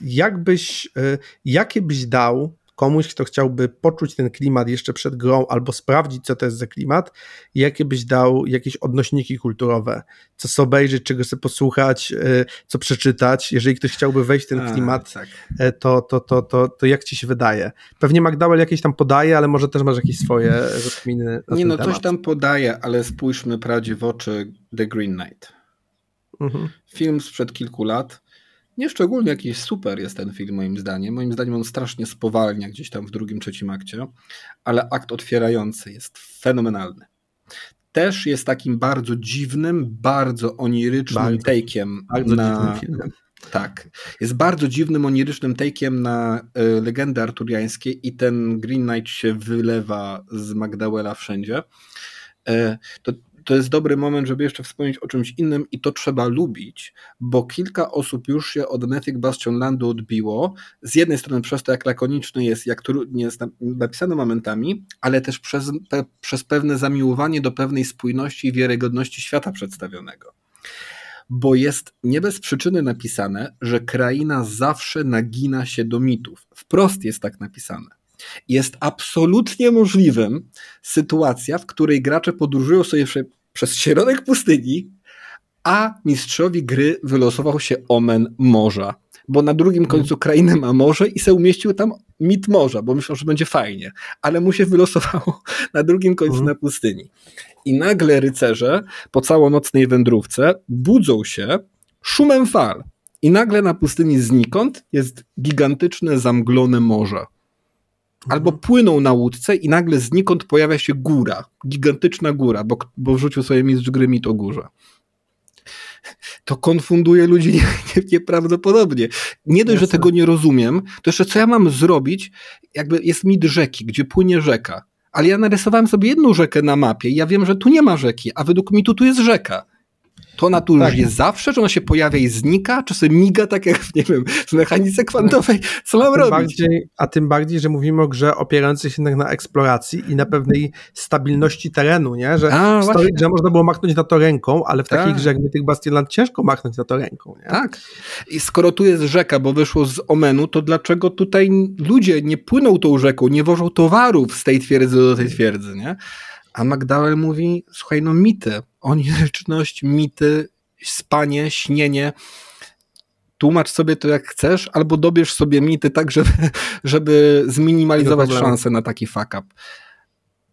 Jakbyś, byś, jakie byś dał komuś, kto chciałby poczuć ten klimat jeszcze przed grą albo sprawdzić, co to jest za klimat, jakie byś dał jakieś odnośniki kulturowe, co sobie obejrzeć, czego sobie posłuchać, y, co przeczytać. Jeżeli ktoś chciałby wejść w ten klimat, tak. y, to, to, to, to, jak ci się wydaje? Pewnie McDowell jakieś tam podaje, ale może też masz jakieś swoje rozkminy. Nie, no coś tam podaje, ale spójrzmy prawdzie w oczy The Green Knight. Mhm. Film sprzed kilku lat szczególnie jakiś super jest ten film, moim zdaniem. Moim zdaniem on strasznie spowalnia gdzieś tam w drugim, trzecim akcie, ale akt otwierający jest fenomenalny. Też jest takim bardzo dziwnym, bardzo onirycznym bardzo, take'iem. Bardzo na... dziwnym filmem. Tak. Jest bardzo dziwnym, onirycznym take'iem na y, legendy arturiańskie i ten Green Knight się wylewa z Magdalena wszędzie. Y, to to jest dobry moment, żeby jeszcze wspomnieć o czymś innym i to trzeba lubić, bo kilka osób już się od Mythic Bastion Landu odbiło. Z jednej strony przez to, jak lakoniczny jest, jak trudnie jest napisane momentami, ale też przez, pe, przez pewne zamiłowanie do pewnej spójności i wiarygodności świata przedstawionego. Bo jest nie bez przyczyny napisane, że kraina zawsze nagina się do mitów. Wprost jest tak napisane jest absolutnie możliwym sytuacja, w której gracze podróżują sobie przez środek pustyni, a mistrzowi gry wylosował się omen morza. Bo na drugim mhm. końcu krainy ma morze i se umieścił tam mit morza, bo myślał, że będzie fajnie. Ale mu się wylosowało na drugim końcu mhm. na pustyni. I nagle rycerze po całonocnej wędrówce budzą się szumem fal. I nagle na pustyni znikąd jest gigantyczne zamglone morze albo mhm. płyną na łódce i nagle znikąd pojawia się góra, gigantyczna góra, bo, bo wrzucił sobie mistrz gry mit o górze. To konfunduje ludzi nie, nie, nieprawdopodobnie. Nie dość, Jasne. że tego nie rozumiem, to jeszcze co ja mam zrobić, jakby jest mit rzeki, gdzie płynie rzeka, ale ja narysowałem sobie jedną rzekę na mapie i ja wiem, że tu nie ma rzeki, a według mitu tu jest rzeka. To ona tu tak. już jest zawsze, czy ona się pojawia i znika, czasem miga, tak jak w, nie wiem, w mechanice kwantowej. Co mam robić? Bardziej, a tym bardziej, że mówimy o grze opierającej się jednak na eksploracji i na pewnej stabilności terenu, nie? Że a, że można było machnąć na to ręką, ale w takich rzekach, tak. grze jak tych Bastionland ciężko machnąć na to ręką, nie? Tak. I skoro tu jest rzeka, bo wyszło z Omenu, to dlaczego tutaj ludzie nie płyną tą rzeką, nie wożą towarów z tej twierdzy do tej twierdzy, nie? A McDowell mówi, słuchaj, no mity, oniryczność, mity, spanie, śnienie, tłumacz sobie to jak chcesz, albo dobierz sobie mity tak, żeby, żeby zminimalizować szanse na taki fuck up.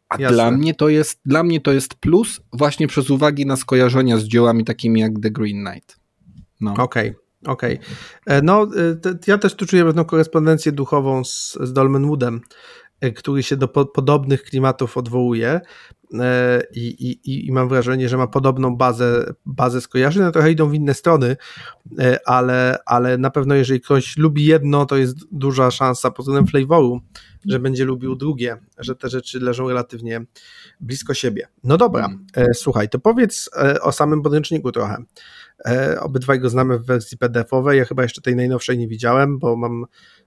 A dla mnie, to jest, dla mnie to jest plus właśnie przez uwagi na skojarzenia z dziełami takimi jak The Green Knight. No. Okej. Okay. Okej. Okay. E, no, e, ja też tu czuję pewną korespondencję duchową z, z Woodem. E, który się do podobnych klimatów odwołuje e, i, i, i mam wrażenie, że ma podobną bazę, bazę skojarzeń, no, trochę idą w inne strony, e, ale, ale na pewno jeżeli ktoś lubi jedno, to jest duża szansa pod względem flavoru, że będzie lubił drugie, że te rzeczy leżą relatywnie blisko siebie. No dobra, mm. słuchaj, to powiedz o samym podręczniku trochę. Obydwaj go znamy w wersji PDF-owej, ja chyba jeszcze tej najnowszej nie widziałem, bo mam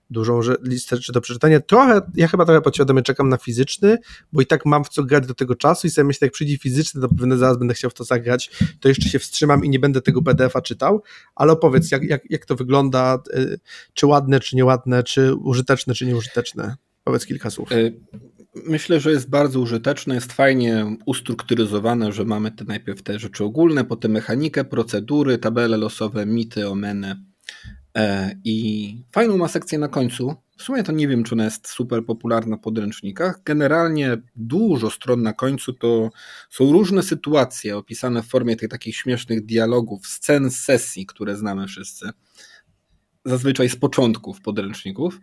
dużą listę rzeczy do przeczytania. Trochę, ja chyba trochę podświadomie czekam na fizyczny, bo i tak mam w co grać do tego czasu i sobie myślę, jak przyjdzie fizyczny, to pewnie zaraz będę chciał w to zagrać, to jeszcze się wstrzymam i nie będę tego PDF-a czytał, ale opowiedz, jak, jak, jak to wygląda, y, czy ładne, czy nieładne, czy użyteczne, czy nieużyteczne. Powiedz kilka słów. Y, myślę, że jest bardzo użyteczne, jest fajnie ustrukturyzowane, że mamy te najpierw te rzeczy ogólne, potem mechanikę, procedury, tabele losowe, mity, omeny, E, I fajną ma sekcję na końcu. W sumie to nie wiem, czy ona jest super popularna w podręcznikach. Generalnie dużo stron na końcu to są różne sytuacje opisane w formie tych takich śmiesznych dialogów, scen sesji, które znamy wszyscy. Zazwyczaj z początków podręczników.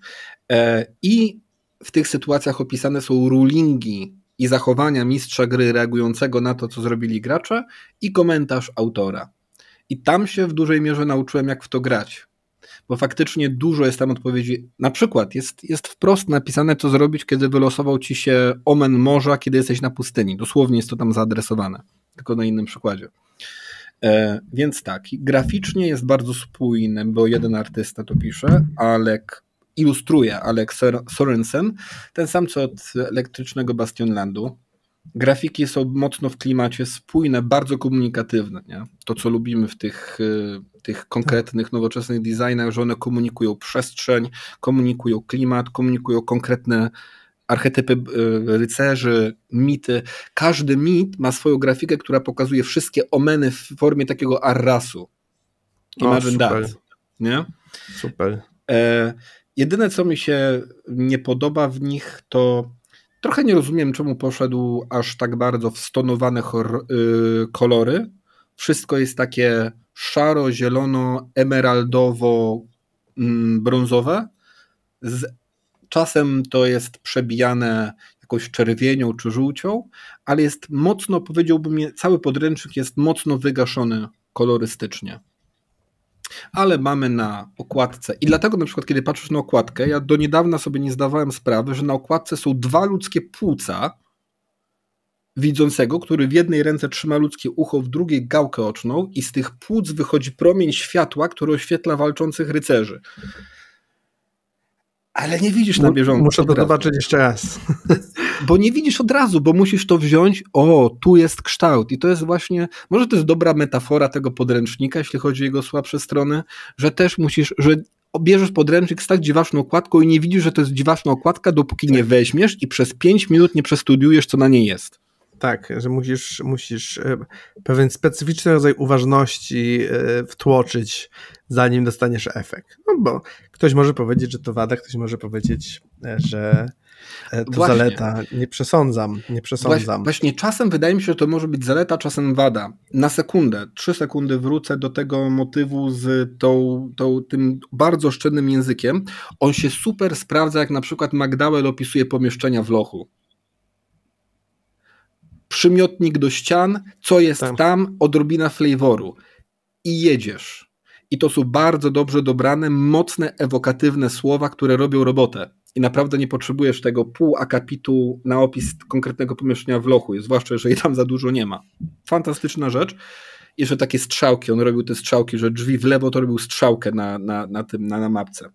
E, I w tych sytuacjach opisane są rulingi i zachowania mistrza gry reagującego na to, co zrobili gracze i komentarz autora. I tam się w dużej mierze nauczyłem, jak w to grać bo faktycznie dużo jest tam odpowiedzi. Na przykład jest, jest wprost napisane, co zrobić, kiedy wylosował ci się omen morza, kiedy jesteś na pustyni. Dosłownie jest to tam zaadresowane, tylko na innym przykładzie. E, więc tak, graficznie jest bardzo spójny, bo jeden artysta to pisze, Alek ilustruje Alek Sorensen, ten sam co od elektrycznego Bastionlandu, grafiki są mocno w klimacie, spójne, bardzo komunikatywne. Nie? To, co lubimy w tych, y, tych konkretnych, nowoczesnych designach, że one komunikują przestrzeń, komunikują klimat, komunikują konkretne archetypy y, rycerzy, mity. Każdy mit ma swoją grafikę, która pokazuje wszystkie omeny w formie takiego arrasu. No, Imagine o, super. that. Nie? Super. E, jedyne, co mi się nie podoba w nich, to Trochę nie rozumiem, czemu poszedł aż tak bardzo w stonowane y, kolory. Wszystko jest takie szaro, zielono, emeraldowo, mm, brązowe. Z czasem to jest przebijane jakąś czerwienią czy żółcią, ale jest mocno, powiedziałbym, cały podręcznik jest mocno wygaszony kolorystycznie ale mamy na okładce. I dlatego na przykład, kiedy patrzysz na okładkę, ja do niedawna sobie nie zdawałem sprawy, że na okładce są dwa ludzkie płuca widzącego, który w jednej ręce trzyma ludzkie ucho, w drugiej gałkę oczną i z tych płuc wychodzi promień światła, który oświetla walczących rycerzy. Ale nie widzisz na bieżąco. Muszę to zobaczyć jeszcze raz. bo nie widzisz od razu, bo musisz to wziąć, o, tu jest kształt. I to jest właśnie, może to jest dobra metafora tego podręcznika, jeśli chodzi o jego słabsze strony, że też musisz, że bierzesz podręcznik z tak dziwaczną okładką i nie widzisz, że to jest dziwaczna okładka, dopóki tak. nie weźmiesz i przez 5 minut nie przestudiujesz, co na niej jest. Tak, że musisz, musisz e, pewien specyficzny rodzaj uważności e, wtłoczyć, zanim dostaniesz efekt. No bo ktoś może powiedzieć, że to wada, ktoś może powiedzieć, że e, to właśnie. zaleta. Nie przesądzam, nie przesądzam. Właśnie czasem wydaje mi się, że to może być zaleta, czasem wada. Na sekundę, trzy sekundy wrócę do tego motywu z tą, tą, tym bardzo oszczędnym językiem. On się super sprawdza, jak na przykład Magdałel opisuje pomieszczenia w lochu. Przymiotnik do ścian, co jest tam, tam odrobina flavoru. I jedziesz. I to są bardzo dobrze dobrane, mocne, ewokatywne słowa, które robią robotę i naprawdę nie potrzebujesz tego pół akapitu na opis konkretnego pomieszczenia w lochu, zwłaszcza jeżeli tam za dużo nie ma. Fantastyczna rzecz. I jeszcze takie strzałki, on robił te strzałki, że drzwi w lewo to robił strzałkę na, na, na, tym, na, na mapce.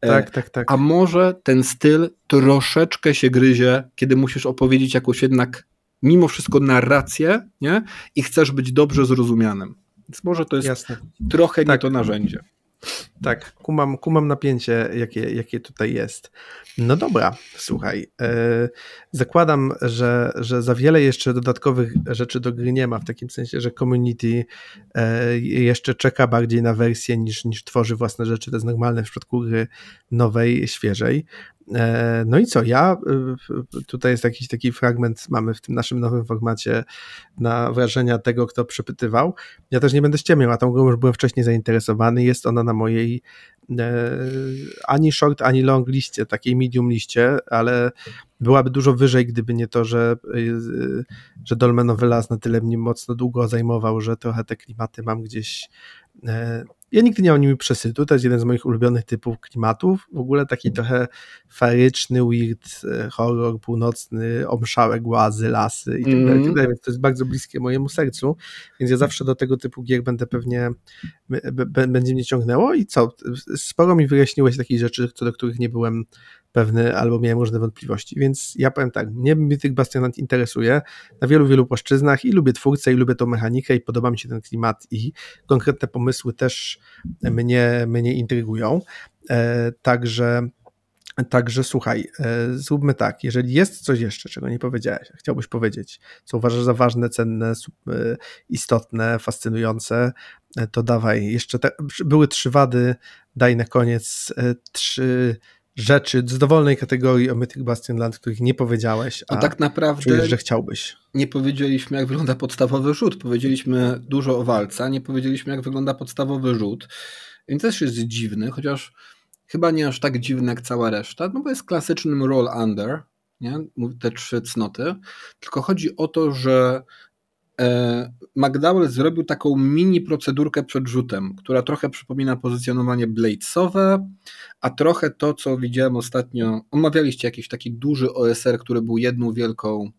E, tak, tak, tak. A może ten styl troszeczkę się gryzie, kiedy musisz opowiedzieć jakąś jednak mimo wszystko narrację nie? i chcesz być dobrze zrozumianym. Więc może to jest Jasne. trochę tak. nie to narzędzie. Tak, kumam, kumam napięcie, jakie, jakie tutaj jest. No dobra, słuchaj. E, zakładam, że, że za wiele jeszcze dodatkowych rzeczy do gry nie ma, w takim sensie, że community e, jeszcze czeka bardziej na wersję niż, niż tworzy własne rzeczy. To jest normalne w przypadku gry nowej, świeżej. E, no i co, ja, y, y, tutaj jest jakiś taki fragment, mamy w tym naszym nowym formacie na wrażenia tego, kto przepytywał. Ja też nie będę ściemiał, a tą grą już byłem wcześniej zainteresowany, jest ona na mojej e, ani short, ani long liście, takiej medium liście, ale byłaby dużo wyżej, gdyby nie to, że, y, że Dolmenowy Las na tyle mnie mocno długo zajmował, że trochę te klimaty mam gdzieś e, ja nigdy nie mam nimi przesytu, to jest jeden z moich ulubionych typów klimatów, w ogóle taki trochę faryczny, weird e, horror północny, omszałe głazy, lasy i tak mhm. dalej, tak dalej, więc to jest bardzo bliskie mojemu sercu, więc ja zawsze do tego typu gier będę pewnie, będzie mnie ciągnęło i co, sporo mi wyjaśniłeś takich rzeczy, co do których nie byłem pewny albo miałem różne wątpliwości. Więc ja powiem tak, mnie Mythic Bastionat interesuje na wielu, wielu płaszczyznach i lubię twórcę i lubię tą mechanikę i podoba mi się ten klimat i konkretne pomysły też mnie, mnie intrygują. E, także Także słuchaj, e, zróbmy tak, jeżeli jest coś jeszcze, czego nie powiedziałeś, chciałbyś powiedzieć, co uważasz za ważne, cenne, e, istotne, fascynujące, e, to dawaj. Jeszcze te, były trzy wady, daj na koniec trzy rzeczy z dowolnej kategorii o Mythic Bastion Land, których nie powiedziałeś, no a no tak naprawdę czujesz, że chciałbyś. Nie powiedzieliśmy, jak wygląda podstawowy rzut. Powiedzieliśmy dużo o walca, nie powiedzieliśmy, jak wygląda podstawowy rzut. Więc też jest dziwny, chociaż chyba nie aż tak dziwny jak cała reszta, no bo jest klasycznym roll under, nie? te trzy cnoty, tylko chodzi o to, że E, McDowell zrobił taką mini procedurkę przed rzutem, która trochę przypomina pozycjonowanie Bladesowe, a trochę to, co widziałem ostatnio. Omawialiście jakiś taki duży OSR, który był jedną wielką,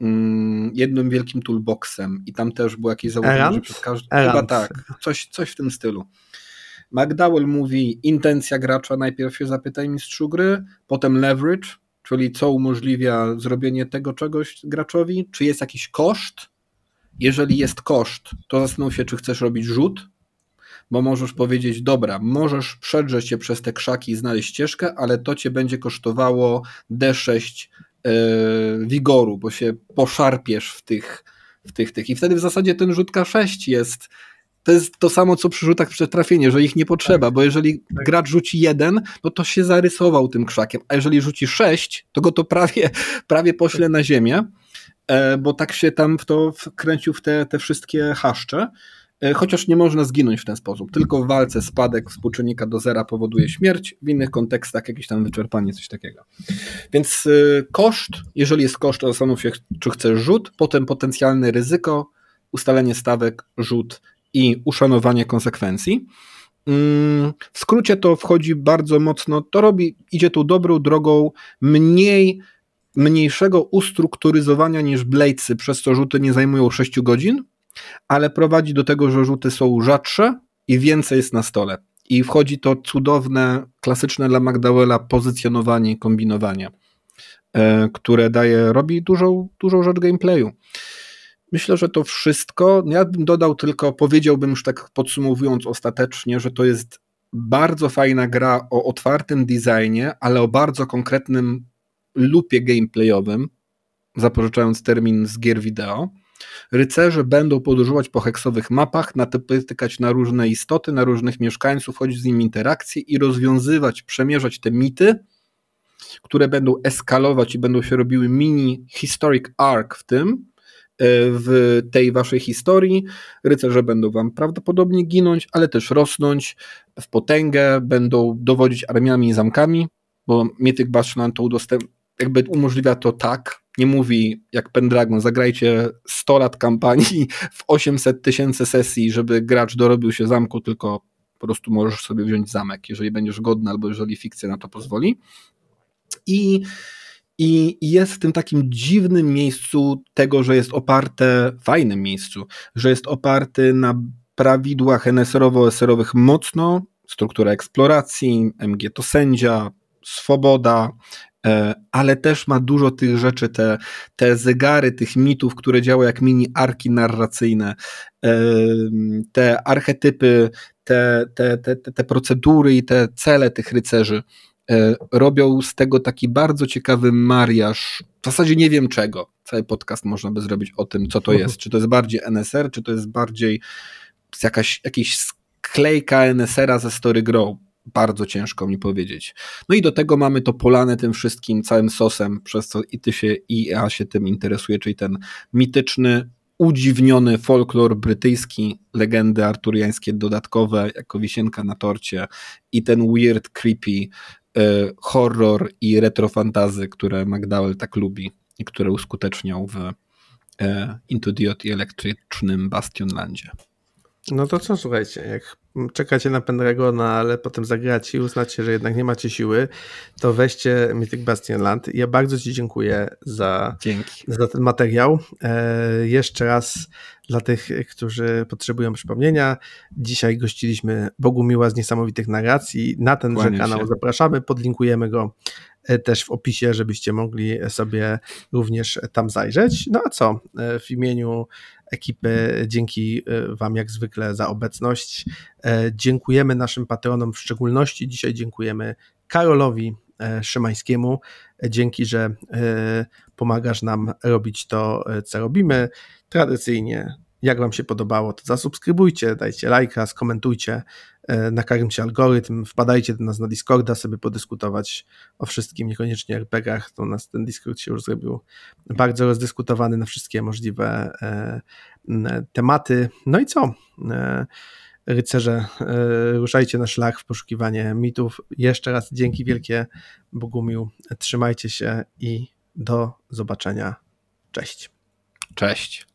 mm, jednym wielkim toolboxem i tam też było jakieś założenie, że przez każdy... Erant. Chyba tak, coś, coś w tym stylu. McDowell mówi intencja gracza, najpierw się zapytaj mistrzu gry, potem leverage, czyli co umożliwia zrobienie tego czegoś graczowi, czy jest jakiś koszt, jeżeli jest koszt, to zastanów się, czy chcesz robić rzut, bo możesz powiedzieć, dobra, możesz przedrzeć się przez te krzaki i znaleźć ścieżkę, ale to cię będzie kosztowało D6 yy, e, wigoru, bo się poszarpiesz w tych, w tych, tych. I wtedy w zasadzie ten rzut K6 jest to jest to samo, co przy rzutach przetrafienie, że ich nie potrzeba, bo jeżeli tak. gracz rzuci jeden, no to się zarysował tym krzakiem, a jeżeli rzuci sześć, to go to prawie, prawie pośle na ziemię. E, bo tak się tam w to wkręcił w te, te wszystkie haszcze. E, chociaż nie można zginąć w ten sposób. Tylko w walce spadek współczynnika do zera powoduje śmierć, w innych kontekstach jakieś tam wyczerpanie, coś takiego. Więc e, koszt, jeżeli jest koszt, to zastanów się, czy chcesz rzut, potem potencjalne ryzyko, ustalenie stawek, rzut i uszanowanie konsekwencji. Mm, w skrócie to wchodzi bardzo mocno, to robi, idzie tu dobrą drogą mniej mniejszego ustrukturyzowania niż Bladesy, przez co rzuty nie zajmują 6 godzin, ale prowadzi do tego, że rzuty są rzadsze i więcej jest na stole. I wchodzi to cudowne, klasyczne dla McDowella pozycjonowanie i kombinowanie, e, które daje, robi dużą, dużą rzecz gameplayu. Myślę, że to wszystko. Ja bym dodał tylko, powiedziałbym już tak podsumowując ostatecznie, że to jest bardzo fajna gra o otwartym designie, ale o bardzo konkretnym lupie gameplayowym, zapożyczając termin z gier wideo, Rycerze będą podróżować po heksowych mapach, natykać na różne istoty, na różnych mieszkańców, chodzić z nimi interakcje i rozwiązywać, przemierzać te mity, które będą eskalować i będą się robiły mini historic arc w tym, e, w tej waszej historii. Rycerze będą wam prawdopodobnie ginąć, ale też rosnąć w potęgę, będą dowodzić armiami i zamkami, bo Mythic Bashland to udostępnia jakby umożliwia to tak, nie mówi jak Pendragon, zagrajcie 100 lat kampanii w 800 tysięcy sesji, żeby gracz dorobił się zamku, tylko po prostu możesz sobie wziąć zamek, jeżeli będziesz godny albo jeżeli fikcja na to pozwoli. I, i jest w tym takim dziwnym miejscu tego, że jest oparte, fajnym miejscu, że jest oparty na prawidłach NSR-owo-SR-owych mocno, struktura eksploracji, MG to sędzia, swoboda, E, ale też ma dużo tych rzeczy, te, te zegary, tych mitów, które działają jak mini arki narracyjne, e, te archetypy, te, te, te, te procedury i te cele tych rycerzy e, robią z tego taki bardzo ciekawy mariaż. W zasadzie nie wiem czego. Cały podcast można by zrobić o tym, co to mhm. jest. Czy to jest bardziej NSR, czy to jest bardziej jakaś, jakiś sklejka NSR-a ze Story Grow bardzo ciężko mi powiedzieć. No i do tego mamy to polane tym wszystkim, całym sosem, przez co i ty się, i ja się tym interesuje, czyli ten mityczny, udziwniony folklor brytyjski, legendy arturiańskie dodatkowe, jako wisienka na torcie i ten weird, creepy y, horror i retrofantazy, które McDowell tak lubi i które uskuteczniał w y, Into the Electrycznym Bastionlandzie. No to co, słuchajcie, jak czekacie na Pendragona, ale potem zagrać i uznacie, że jednak nie macie siły, to weźcie Mythic Bastion Land. Ja bardzo Ci dziękuję za, Dzięki. za ten materiał. E, jeszcze raz dla tych, którzy potrzebują przypomnienia, dzisiaj gościliśmy Bogu Miła z niesamowitych narracji. Na ten kanał zapraszamy, podlinkujemy go E, też w opisie, żebyście mogli sobie również tam zajrzeć. No a co? E, w imieniu ekipy e, dzięki Wam jak zwykle za obecność. Dziękujemy naszym patronom, w szczególności dzisiaj dziękujemy Karolowi Szymańskiemu. Dzięki, że pomagasz nam robić to, co robimy. Tradycyjnie jak Wam się podobało, to zasubskrybujcie, dajcie lajka, skomentujcie, e, nakarmcie algorytm, wpadajcie do nas na Discorda, sobie podyskutować o wszystkim, niekoniecznie RPGach, to nas ten Discord się już zrobił bardzo rozdyskutowany na wszystkie możliwe e, tematy. No i co? E, rycerze, ruszajcie na szlak w poszukiwanie mitów. Jeszcze raz dzięki wielkie Bogumił. Trzymajcie się i do zobaczenia. Cześć. Cześć.